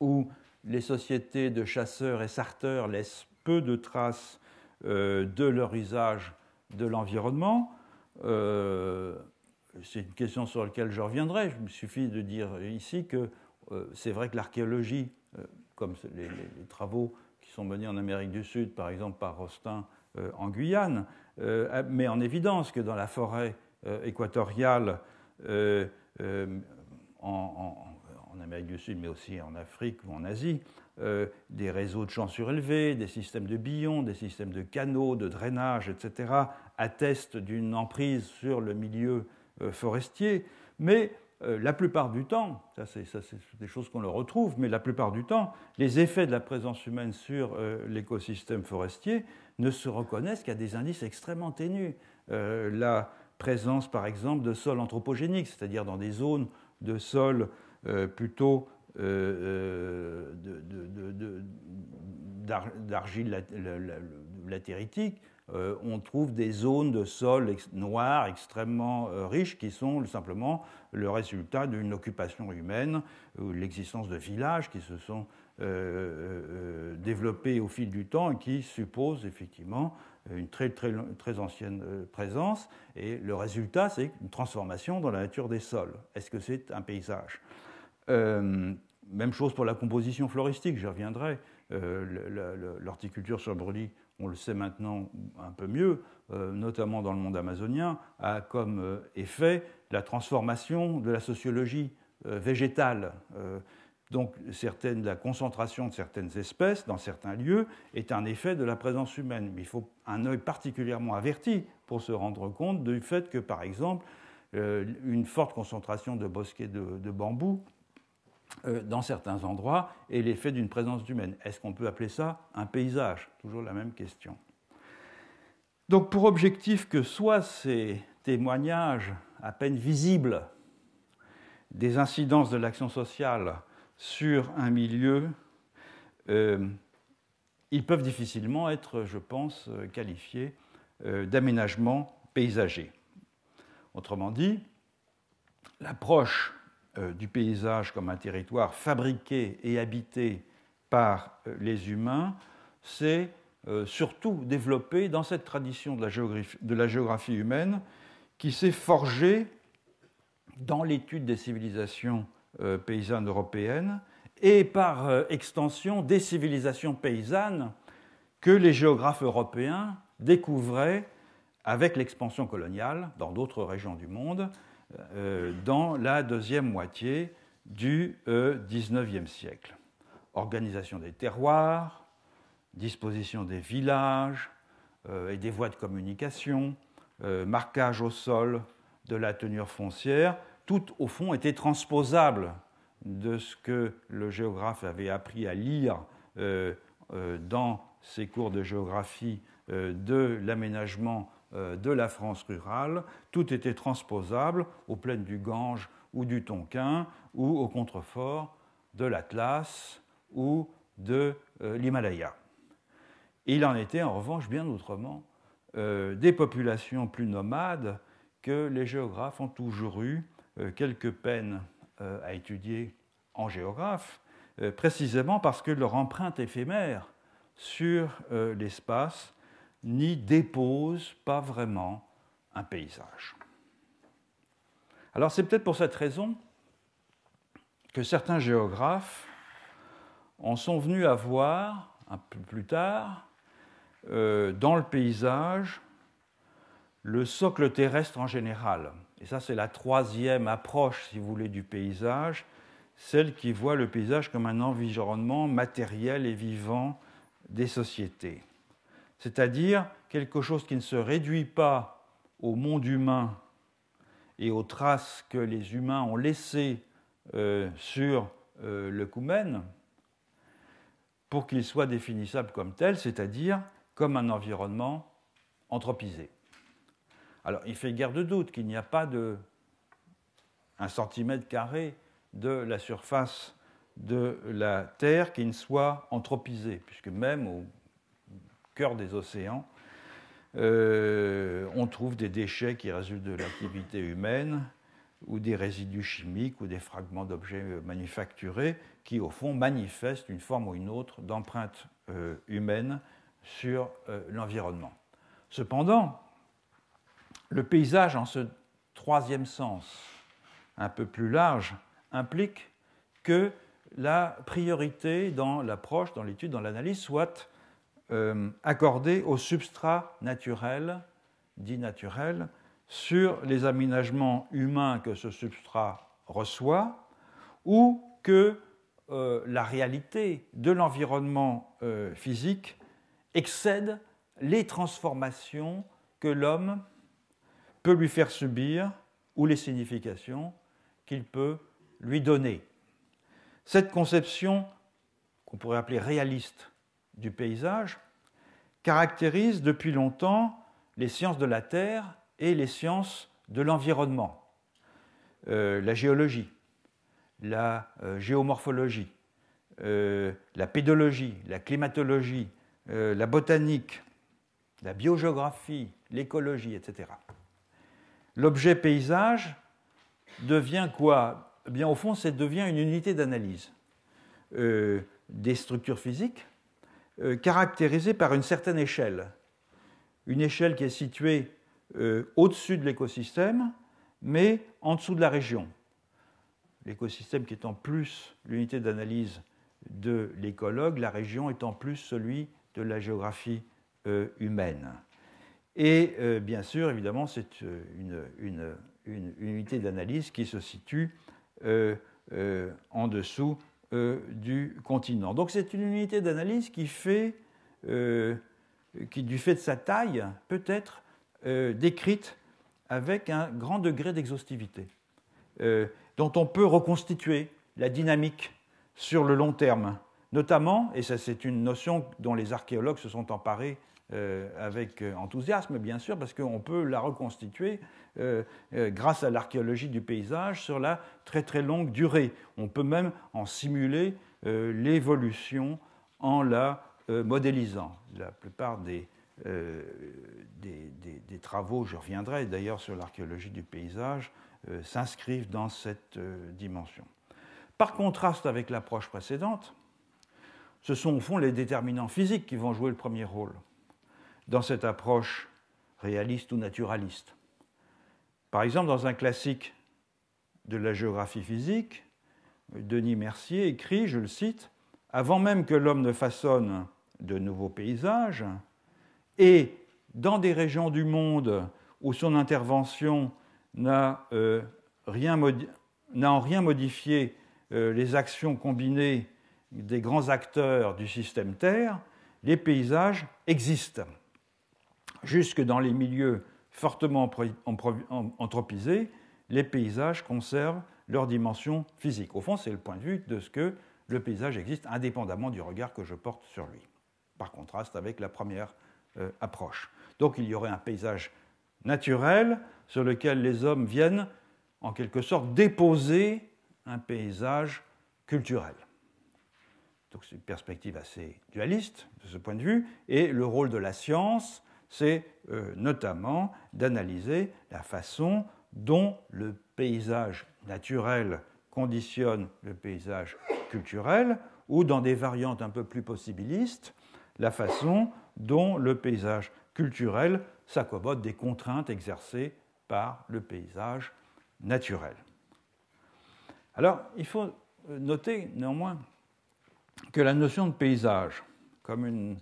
où les sociétés de chasseurs et sarteurs laissent peu de traces euh, de leur usage de l'environnement. Euh, c'est une question sur laquelle je reviendrai. Il me suffit de dire ici que euh, c'est vrai que l'archéologie, comme les, les, travaux qui sont menés en Amérique du Sud, par exemple par Rostin en Guyane, met en évidence que dans la forêt équatoriale, euh, euh, en, Amérique du Sud, mais aussi en Afrique ou en Asie, euh, des réseaux de champs surélevés, des systèmes de billons, des systèmes de canaux, de drainage, etc., attestent d'une emprise sur le milieu forestier. Mais la plupart du temps, ça c'est des choses qu'on le retrouve, mais la plupart du temps, les effets de la présence humaine sur l'écosystème forestier ne se reconnaissent qu'à des indices extrêmement ténus. Euh, la, présence, par exemple, de sols anthropogéniques, c'est-à-dire dans des zones de sols plutôt d'argile latéritique, on trouve des zones de sols noirs extrêmement euh, riches qui sont simplement le résultat d'une occupation humaine ou l'existence de villages qui se sont euh, euh, développés au fil du temps et qui supposent effectivement euh, une très, très, très ancienne euh, présence, et le résultat, c'est une transformation dans la nature des sols. Est-ce que c'est un paysage euh, Même chose pour la composition floristique, j'y reviendrai. L'horticulture sur brûlis, on le sait maintenant un peu mieux, notamment dans le monde amazonien, a comme effet la transformation de la sociologie végétale. Donc la concentration de certaines espèces dans certains lieux est un effet de la présence humaine. Mais il faut un œil particulièrement averti pour se rendre compte du fait que, par exemple, euh, une forte concentration de bosquets de, de bambou euh, dans certains endroits est l'effet d'une présence humaine. Est-ce qu'on peut appeler ça un paysage Toujours la même question. Donc pour objectif que soient ces témoignages à peine visibles des incidences de l'action sociale sur un milieu, euh, ils peuvent difficilement être, je pense, euh, qualifiés euh, d'aménagement paysager. Autrement dit, l'approche du paysage comme un territoire fabriqué et habité par les humains s'est surtout développée dans cette tradition de la géographie humaine qui s'est forgée dans l'étude des civilisations euh, paysannes européennes et par euh, extension des civilisations paysannes que les géographes européens découvraient avec l'expansion coloniale dans d'autres régions du monde euh, dans la deuxième moitié du XIXe siècle. Organisation des terroirs, disposition des villages et des voies de communication, marquage au sol de la tenure foncière, tout au fond était transposable de ce que le géographe avait appris à lire euh, euh, dans ses cours de géographie euh, de l'aménagement de la France rurale, tout était transposable aux plaines du Gange ou du Tonkin ou aux contreforts de l'Atlas ou de l'Himalaya. Il en était en revanche bien autrement des populations plus nomades que les géographes ont toujours eu euh, quelques peines euh, à étudier en géographe, euh, précisément parce que leur empreinte éphémère sur l'espace n'y dépose pas vraiment un paysage. Alors c'est peut-être pour cette raison que certains géographes en sont venus à voir, un peu plus tard, dans le paysage, le socle terrestre en général, et ça, c'est la troisième approche, si vous voulez, du paysage, celle qui voit le paysage comme un environnement matériel et vivant des sociétés. C'est-à-dire quelque chose qui ne se réduit pas au monde humain et aux traces que les humains ont laissées euh, sur euh, le Koumen, pour qu'il soit définissable comme tel, c'est-à-dire comme un environnement anthropisé. Alors, il fait guère de doute qu'il n'y a pas de un centimètre carré de la surface de la Terre qui ne soit anthropisée, puisque même au cœur des océans, euh, on trouve des déchets qui résultent de l'activité humaine, ou des résidus chimiques, ou des fragments d'objets manufacturés, qui au fond manifestent une forme ou une autre d'empreinte euh, humaine sur euh, l'environnement. Cependant, le paysage, en ce troisième sens, un peu plus large, implique que la priorité dans l'approche, dans l'étude, dans l'analyse soit euh, accordée au substrat naturel, dit naturel, sur les aménagements humains que ce substrat reçoit ou que euh, la réalité de l'environnement euh, physique excède les transformations que l'homme peut lui faire subir ou les significations qu'il peut lui donner. Cette conception, qu'on pourrait appeler réaliste du paysage, caractérise depuis longtemps les sciences de la Terre et les sciences de l'environnement, euh, la géologie, la euh, géomorphologie, euh, la pédologie, la climatologie, la botanique, la biogéographie, l'écologie, etc l'objet paysage devient quoi eh bien, au fond, ça devient une unité d'analyse euh, des structures physiques euh, caractérisées par une certaine échelle. Une échelle qui est située euh, au-dessus de l'écosystème, mais en dessous de la région. L'écosystème qui est en plus l'unité d'analyse de l'écologue, la région est en plus celui de la géographie euh, humaine. Et euh, bien sûr, évidemment, c'est euh, une, unité d'analyse qui se situe euh, en dessous du continent. Donc c'est une unité d'analyse qui fait, qui du fait de sa taille, peut être décrite avec un grand degré d'exhaustivité, dont on peut reconstituer la dynamique sur le long terme, notamment, et ça c'est une notion dont les archéologues se sont emparés euh, avec euh, enthousiasme, bien sûr, parce qu'on peut la reconstituer euh, grâce à l'archéologie du paysage sur la très très longue durée. On peut même en simuler l'évolution en la modélisant. La plupart des, des, travaux, je reviendrai d'ailleurs sur l'archéologie du paysage, s'inscrivent dans cette dimension. Par contraste avec l'approche précédente, ce sont au fond les déterminants physiques qui vont jouer le premier rôle dans cette approche réaliste ou naturaliste. Par exemple, dans un classique de la géographie physique, Denis Mercier écrit, je le cite, Avant même que l'homme ne façonne de nouveaux paysages, et dans des régions du monde où son intervention n'a euh, en rien modifié euh, les actions combinées des grands acteurs du système Terre, les paysages existent jusque dans les milieux fortement anthropisés, les paysages conservent leur dimension physique. Au fond, c'est le point de vue de ce que le paysage existe indépendamment du regard que je porte sur lui, par contraste avec la première euh, approche. Donc il y aurait un paysage naturel sur lequel les hommes viennent, en quelque sorte, déposer un paysage culturel. Donc c'est une perspective assez dualiste de ce point de vue, et le rôle de la science c'est euh, notamment d'analyser la façon dont le paysage naturel conditionne le paysage culturel, ou dans des variantes un peu plus possibilistes, la façon dont le paysage culturel s'accommode des contraintes exercées par le paysage naturel. Alors, il faut euh, noter néanmoins que la notion de paysage, comme une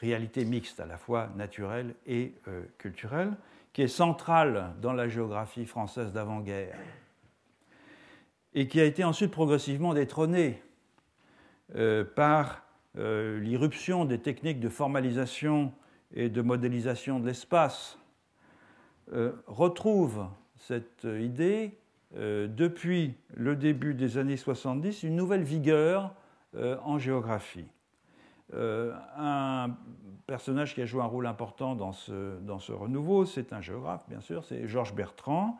réalité mixte, à la fois naturelle et euh, culturelle, qui est centrale dans la géographie française d'avant-guerre et qui a été ensuite progressivement détrônée euh, par euh, l'irruption des techniques de formalisation et de modélisation de l'espace, retrouve cette idée depuis le début des années 70 une nouvelle vigueur en géographie. Euh, un personnage qui a joué un rôle important dans ce, renouveau, c'est un géographe, bien sûr, c'est Georges Bertrand,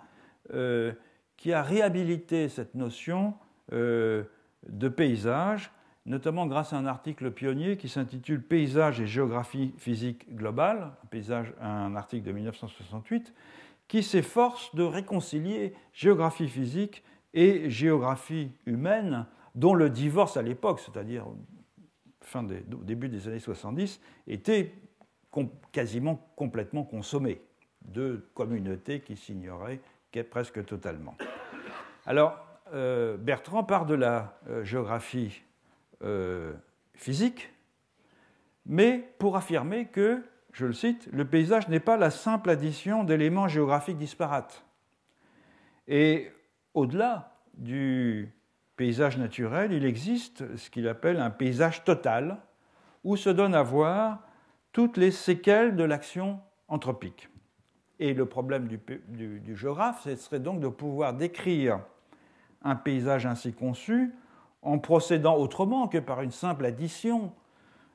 euh, qui a réhabilité cette notion euh, de paysage, notamment grâce à un article pionnier qui s'intitule Paysage et géographie physique globale, un article de 1968, qui s'efforce de réconcilier géographie physique et géographie humaine, dont le divorce à l'époque, c'est-à-dire fin au début des années 70, était quasiment complètement consommée. de communautés qui s'ignoraient presque totalement. Alors, euh, Bertrand part de la euh, géographie euh, physique, mais pour affirmer que, je le cite, le paysage n'est pas la simple addition d'éléments géographiques disparates. Et au-delà du paysage naturel, il existe ce qu'il appelle un paysage total, où se donnent à voir toutes les séquelles de l'action anthropique. Et le problème du, géographe, ce serait donc de pouvoir décrire un paysage ainsi conçu en procédant autrement que par une simple addition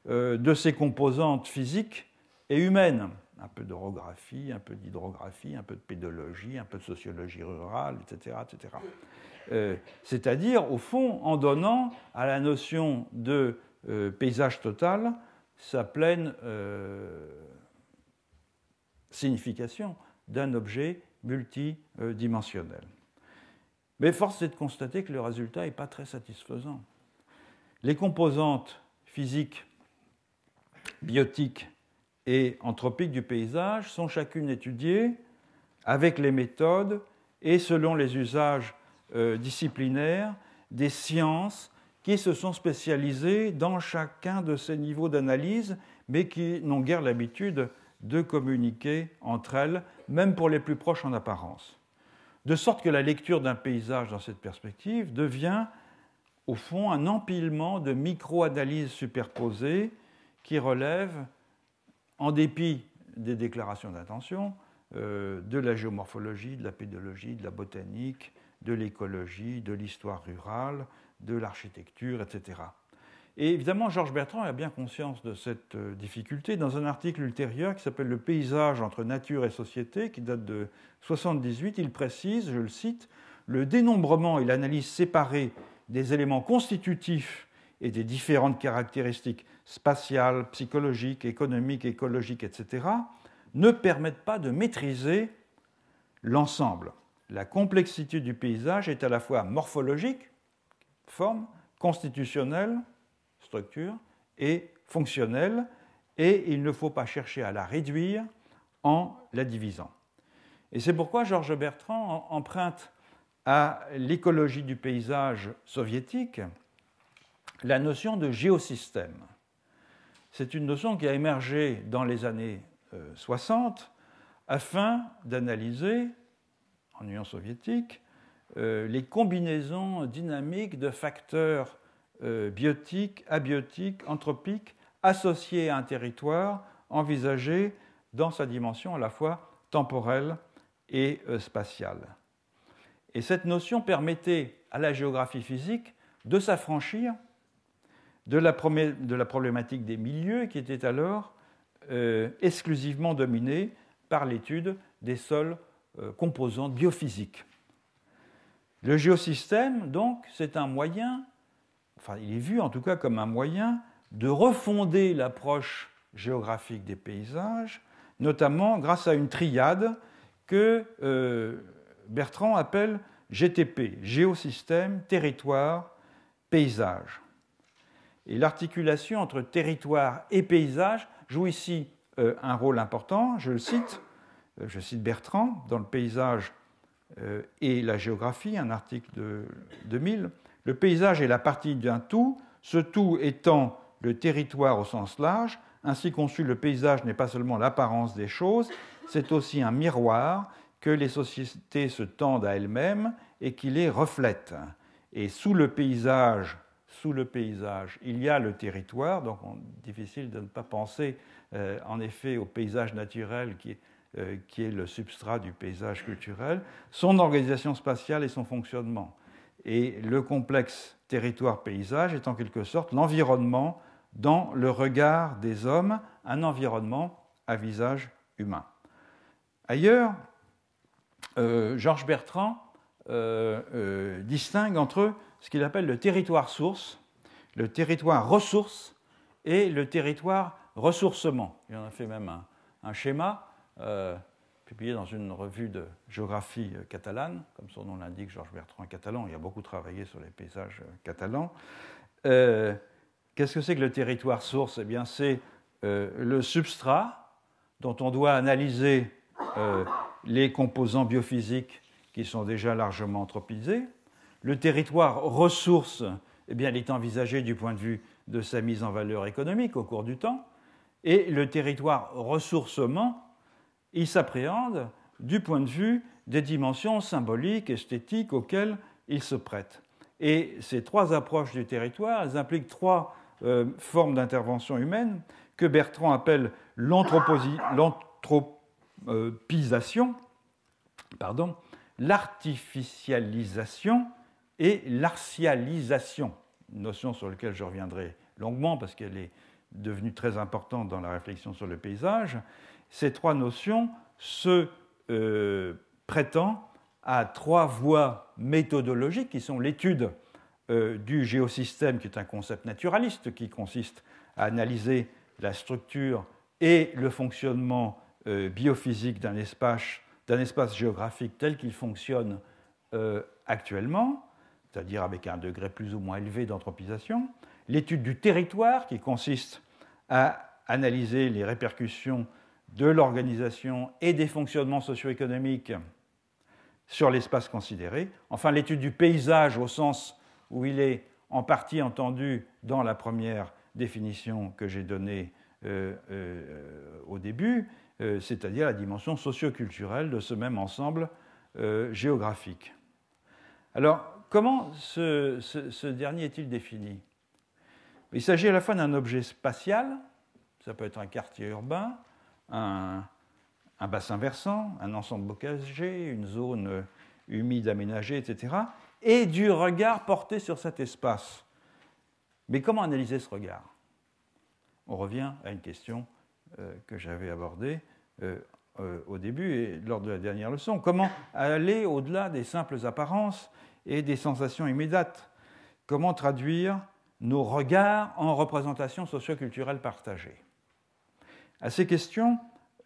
euh, de ses composantes physiques et humaines. Un peu d'orographie, un peu d'hydrographie, un peu de pédologie, un peu de sociologie rurale, etc. etc. Euh, c'est-à-dire, au fond, en donnant à la notion de euh, paysage total sa pleine euh, signification d'un objet multidimensionnel. Mais force est de constater que le résultat n'est pas très satisfaisant. Les composantes physiques, biotiques et anthropiques du paysage sont chacune étudiées avec les méthodes et selon les usages euh, disciplinaires, des sciences qui se sont spécialisées dans chacun de ces niveaux d'analyse, mais qui n'ont guère l'habitude de communiquer entre elles, même pour les plus proches en apparence. De sorte que la lecture d'un paysage dans cette perspective devient, au fond, un empilement de micro-analyses superposées qui relèvent, en dépit des déclarations d'intention, euh, de la géomorphologie, de la pédologie, de la botanique, de l'écologie, de l'histoire rurale, de l'architecture, etc. Et évidemment, Georges Bertrand a bien conscience de cette euh, difficulté. Dans un article ultérieur qui s'appelle Le paysage entre nature et société, qui date de 1978. il précise, je le cite, le dénombrement et l'analyse séparée des éléments constitutifs et des différentes caractéristiques spatiales, psychologiques, économiques, écologiques, etc., ne permettent pas de maîtriser l'ensemble la complexité du paysage est à la fois morphologique, forme, constitutionnelle, structure, et fonctionnelle, et il ne faut pas chercher à la réduire en la divisant. Et c'est pourquoi Georges Bertrand emprunte à l'écologie du paysage soviétique la notion de géosystème. C'est une notion qui a émergé dans les années 60 euh, afin d'analyser en Union soviétique, euh, les combinaisons dynamiques de facteurs euh, biotiques, abiotiques, anthropiques associés à un territoire envisagé dans sa dimension à la fois temporelle et euh, spatiale. Et cette notion permettait à la géographie physique de s'affranchir de la, problématique des milieux qui était alors exclusivement dominée par l'étude des sols euh, composantes biophysiques. Le géosystème, donc, c'est un moyen, enfin il est vu en tout cas comme un moyen de refonder l'approche géographique des paysages, notamment grâce à une triade que euh, Bertrand appelle GTP, géosystème, territoire, paysage. Et l'articulation entre territoire et paysage joue ici euh, un rôle important, je le cite. Euh, je cite Bertrand, dans le paysage euh, et la géographie, un article de 2000, le paysage est la partie d'un tout, ce tout étant le territoire au sens large, ainsi conçu le paysage n'est pas seulement l'apparence des choses, c'est aussi un miroir que les sociétés se tendent à elles-mêmes et qui les reflètent. Et sous le paysage, sous le paysage, il y a le territoire, donc difficile de ne pas penser euh, en effet au paysage naturel qui est euh, qui est le substrat du paysage culturel, son organisation spatiale et son fonctionnement. Et le complexe territoire-paysage est en quelque sorte l'environnement dans le regard des hommes, un environnement à visage humain. Ailleurs, euh, Georges Bertrand euh, distingue entre ce qu'il appelle le territoire source, le territoire ressource et le territoire ressourcement. Il en a fait même un schéma euh, publié dans une revue de géographie euh, catalane, comme son nom l'indique, Georges Bertrand est catalan, il a beaucoup travaillé sur les paysages euh, catalans. Qu'est-ce que c'est que le territoire source Eh bien, c'est le substrat dont on doit analyser les composants biophysiques qui sont déjà largement anthropisés. Le territoire ressource, eh bien, il est envisagé du point de vue de sa mise en valeur économique au cours du temps. Et le territoire ressourcement, il s'appréhende du point de vue des dimensions symboliques, esthétiques auxquelles ils se prêtent. Et ces trois approches du territoire, elles impliquent trois euh, formes d'intervention humaine que Bertrand appelle l'anthropisation, pardon, l'artificialisation et l'artialisation, notion sur laquelle je reviendrai longuement parce qu'elle est devenue très importante dans la réflexion sur le paysage, ces trois notions se euh, prétend à trois voies méthodologiques qui sont l'étude euh, du géosystème, qui est un concept naturaliste qui consiste à analyser la structure et le fonctionnement euh, biophysique d'un espace, espace, géographique tel qu'il fonctionne actuellement, c'est-à-dire avec un degré plus ou moins élevé d'anthropisation, l'étude du territoire qui consiste à analyser les répercussions de l'organisation et des fonctionnements socio-économiques sur l'espace considéré. Enfin, l'étude du paysage au sens où il est en partie entendu dans la première définition que j'ai donnée euh, euh, au début, euh, c'est-à-dire la dimension socio-culturelle de ce même ensemble géographique. Alors, comment ce dernier est-il défini Il s'agit à la fois d'un objet spatial, ça peut être un quartier urbain, un, bassin versant, un ensemble bocagé, une zone humide aménagée, etc., et du regard porté sur cet espace. Mais comment analyser ce regard On revient à une question euh, que j'avais abordée euh, euh, au début et lors de la dernière leçon. Comment aller au-delà des simples apparences et des sensations immédiates Comment traduire nos regards en représentations socioculturelles partagées à ces questions,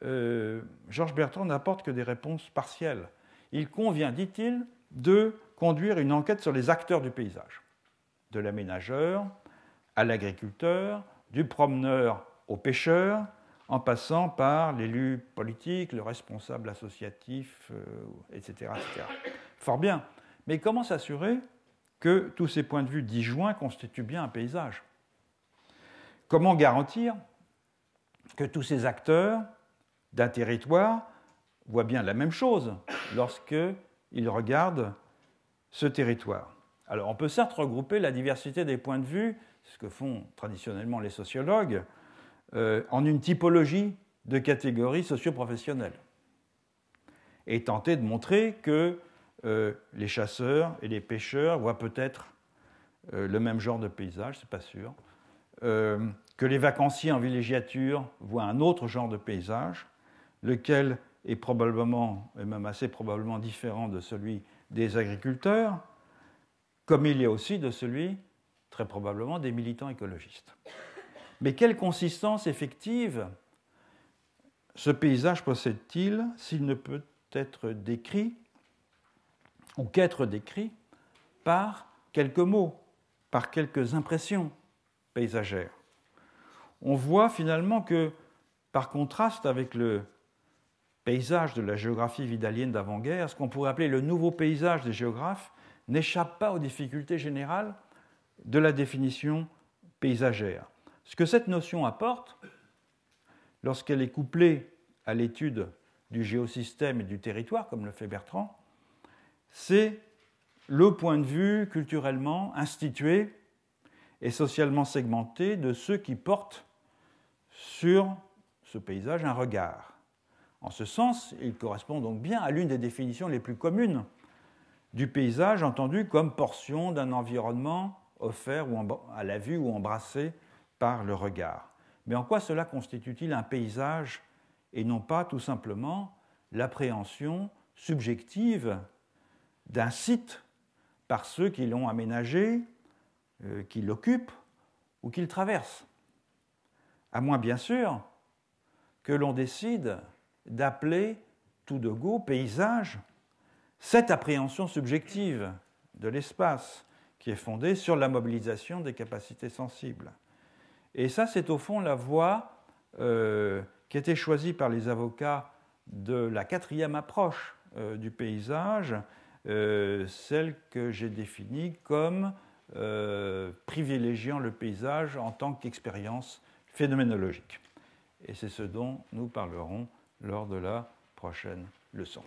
euh, Georges Bertrand n'apporte que des réponses partielles. Il convient, dit-il, de conduire une enquête sur les acteurs du paysage, de l'aménageur à l'agriculteur, du promeneur au pêcheur, en passant par l'élu politique, le responsable associatif, euh, etc. Fort bien. Mais comment s'assurer que tous ces points de vue disjoints constituent bien un paysage Comment garantir que tous ces acteurs d'un territoire voient bien la même chose lorsqu'ils regardent ce territoire. Alors on peut certes regrouper la diversité des points de vue, ce que font traditionnellement les sociologues, euh, en une typologie de catégories socioprofessionnelles, et tenter de montrer que euh, les chasseurs et les pêcheurs voient peut-être euh, le même genre de paysage, c'est pas sûr, que les vacanciers en villégiature voient un autre genre de paysage, lequel est probablement, et même assez probablement différent de celui des agriculteurs, comme il est aussi de celui, très probablement, des militants écologistes. Mais quelle consistance effective ce paysage possède-t-il s'il ne peut être décrit ou qu'être décrit par quelques mots, par quelques impressions paysagères on voit finalement que, par contraste avec le paysage de la géographie vidalienne d'avant-guerre, ce qu'on pourrait appeler le nouveau paysage des géographes, n'échappe pas aux difficultés générales de la définition paysagère. Ce que cette notion apporte, lorsqu'elle est couplée à l'étude du géosystème et du territoire, comme le fait Bertrand, c'est le point de vue culturellement institué et socialement segmenté de ceux qui portent sur ce paysage un regard. En ce sens, il correspond donc bien à l'une des définitions les plus communes du paysage entendu comme portion d'un environnement offert ou à la vue ou embrassé par le regard. Mais en quoi cela constitue-t-il un paysage et non pas tout simplement l'appréhension subjective d'un site par ceux qui l'ont aménagé, euh, qui occupe ou qu'il traverse. À moins, bien sûr, que l'on décide d'appeler tout de go paysage cette appréhension subjective de l'espace qui est fondée sur la mobilisation des capacités sensibles. Et ça, c'est au fond la voie euh, qui a été choisie par les avocats de la quatrième approche euh, du paysage, celle que j'ai définie comme euh, privilégiant le paysage en tant qu'expérience phénoménologique. Et c'est ce dont nous parlerons lors de la prochaine leçon.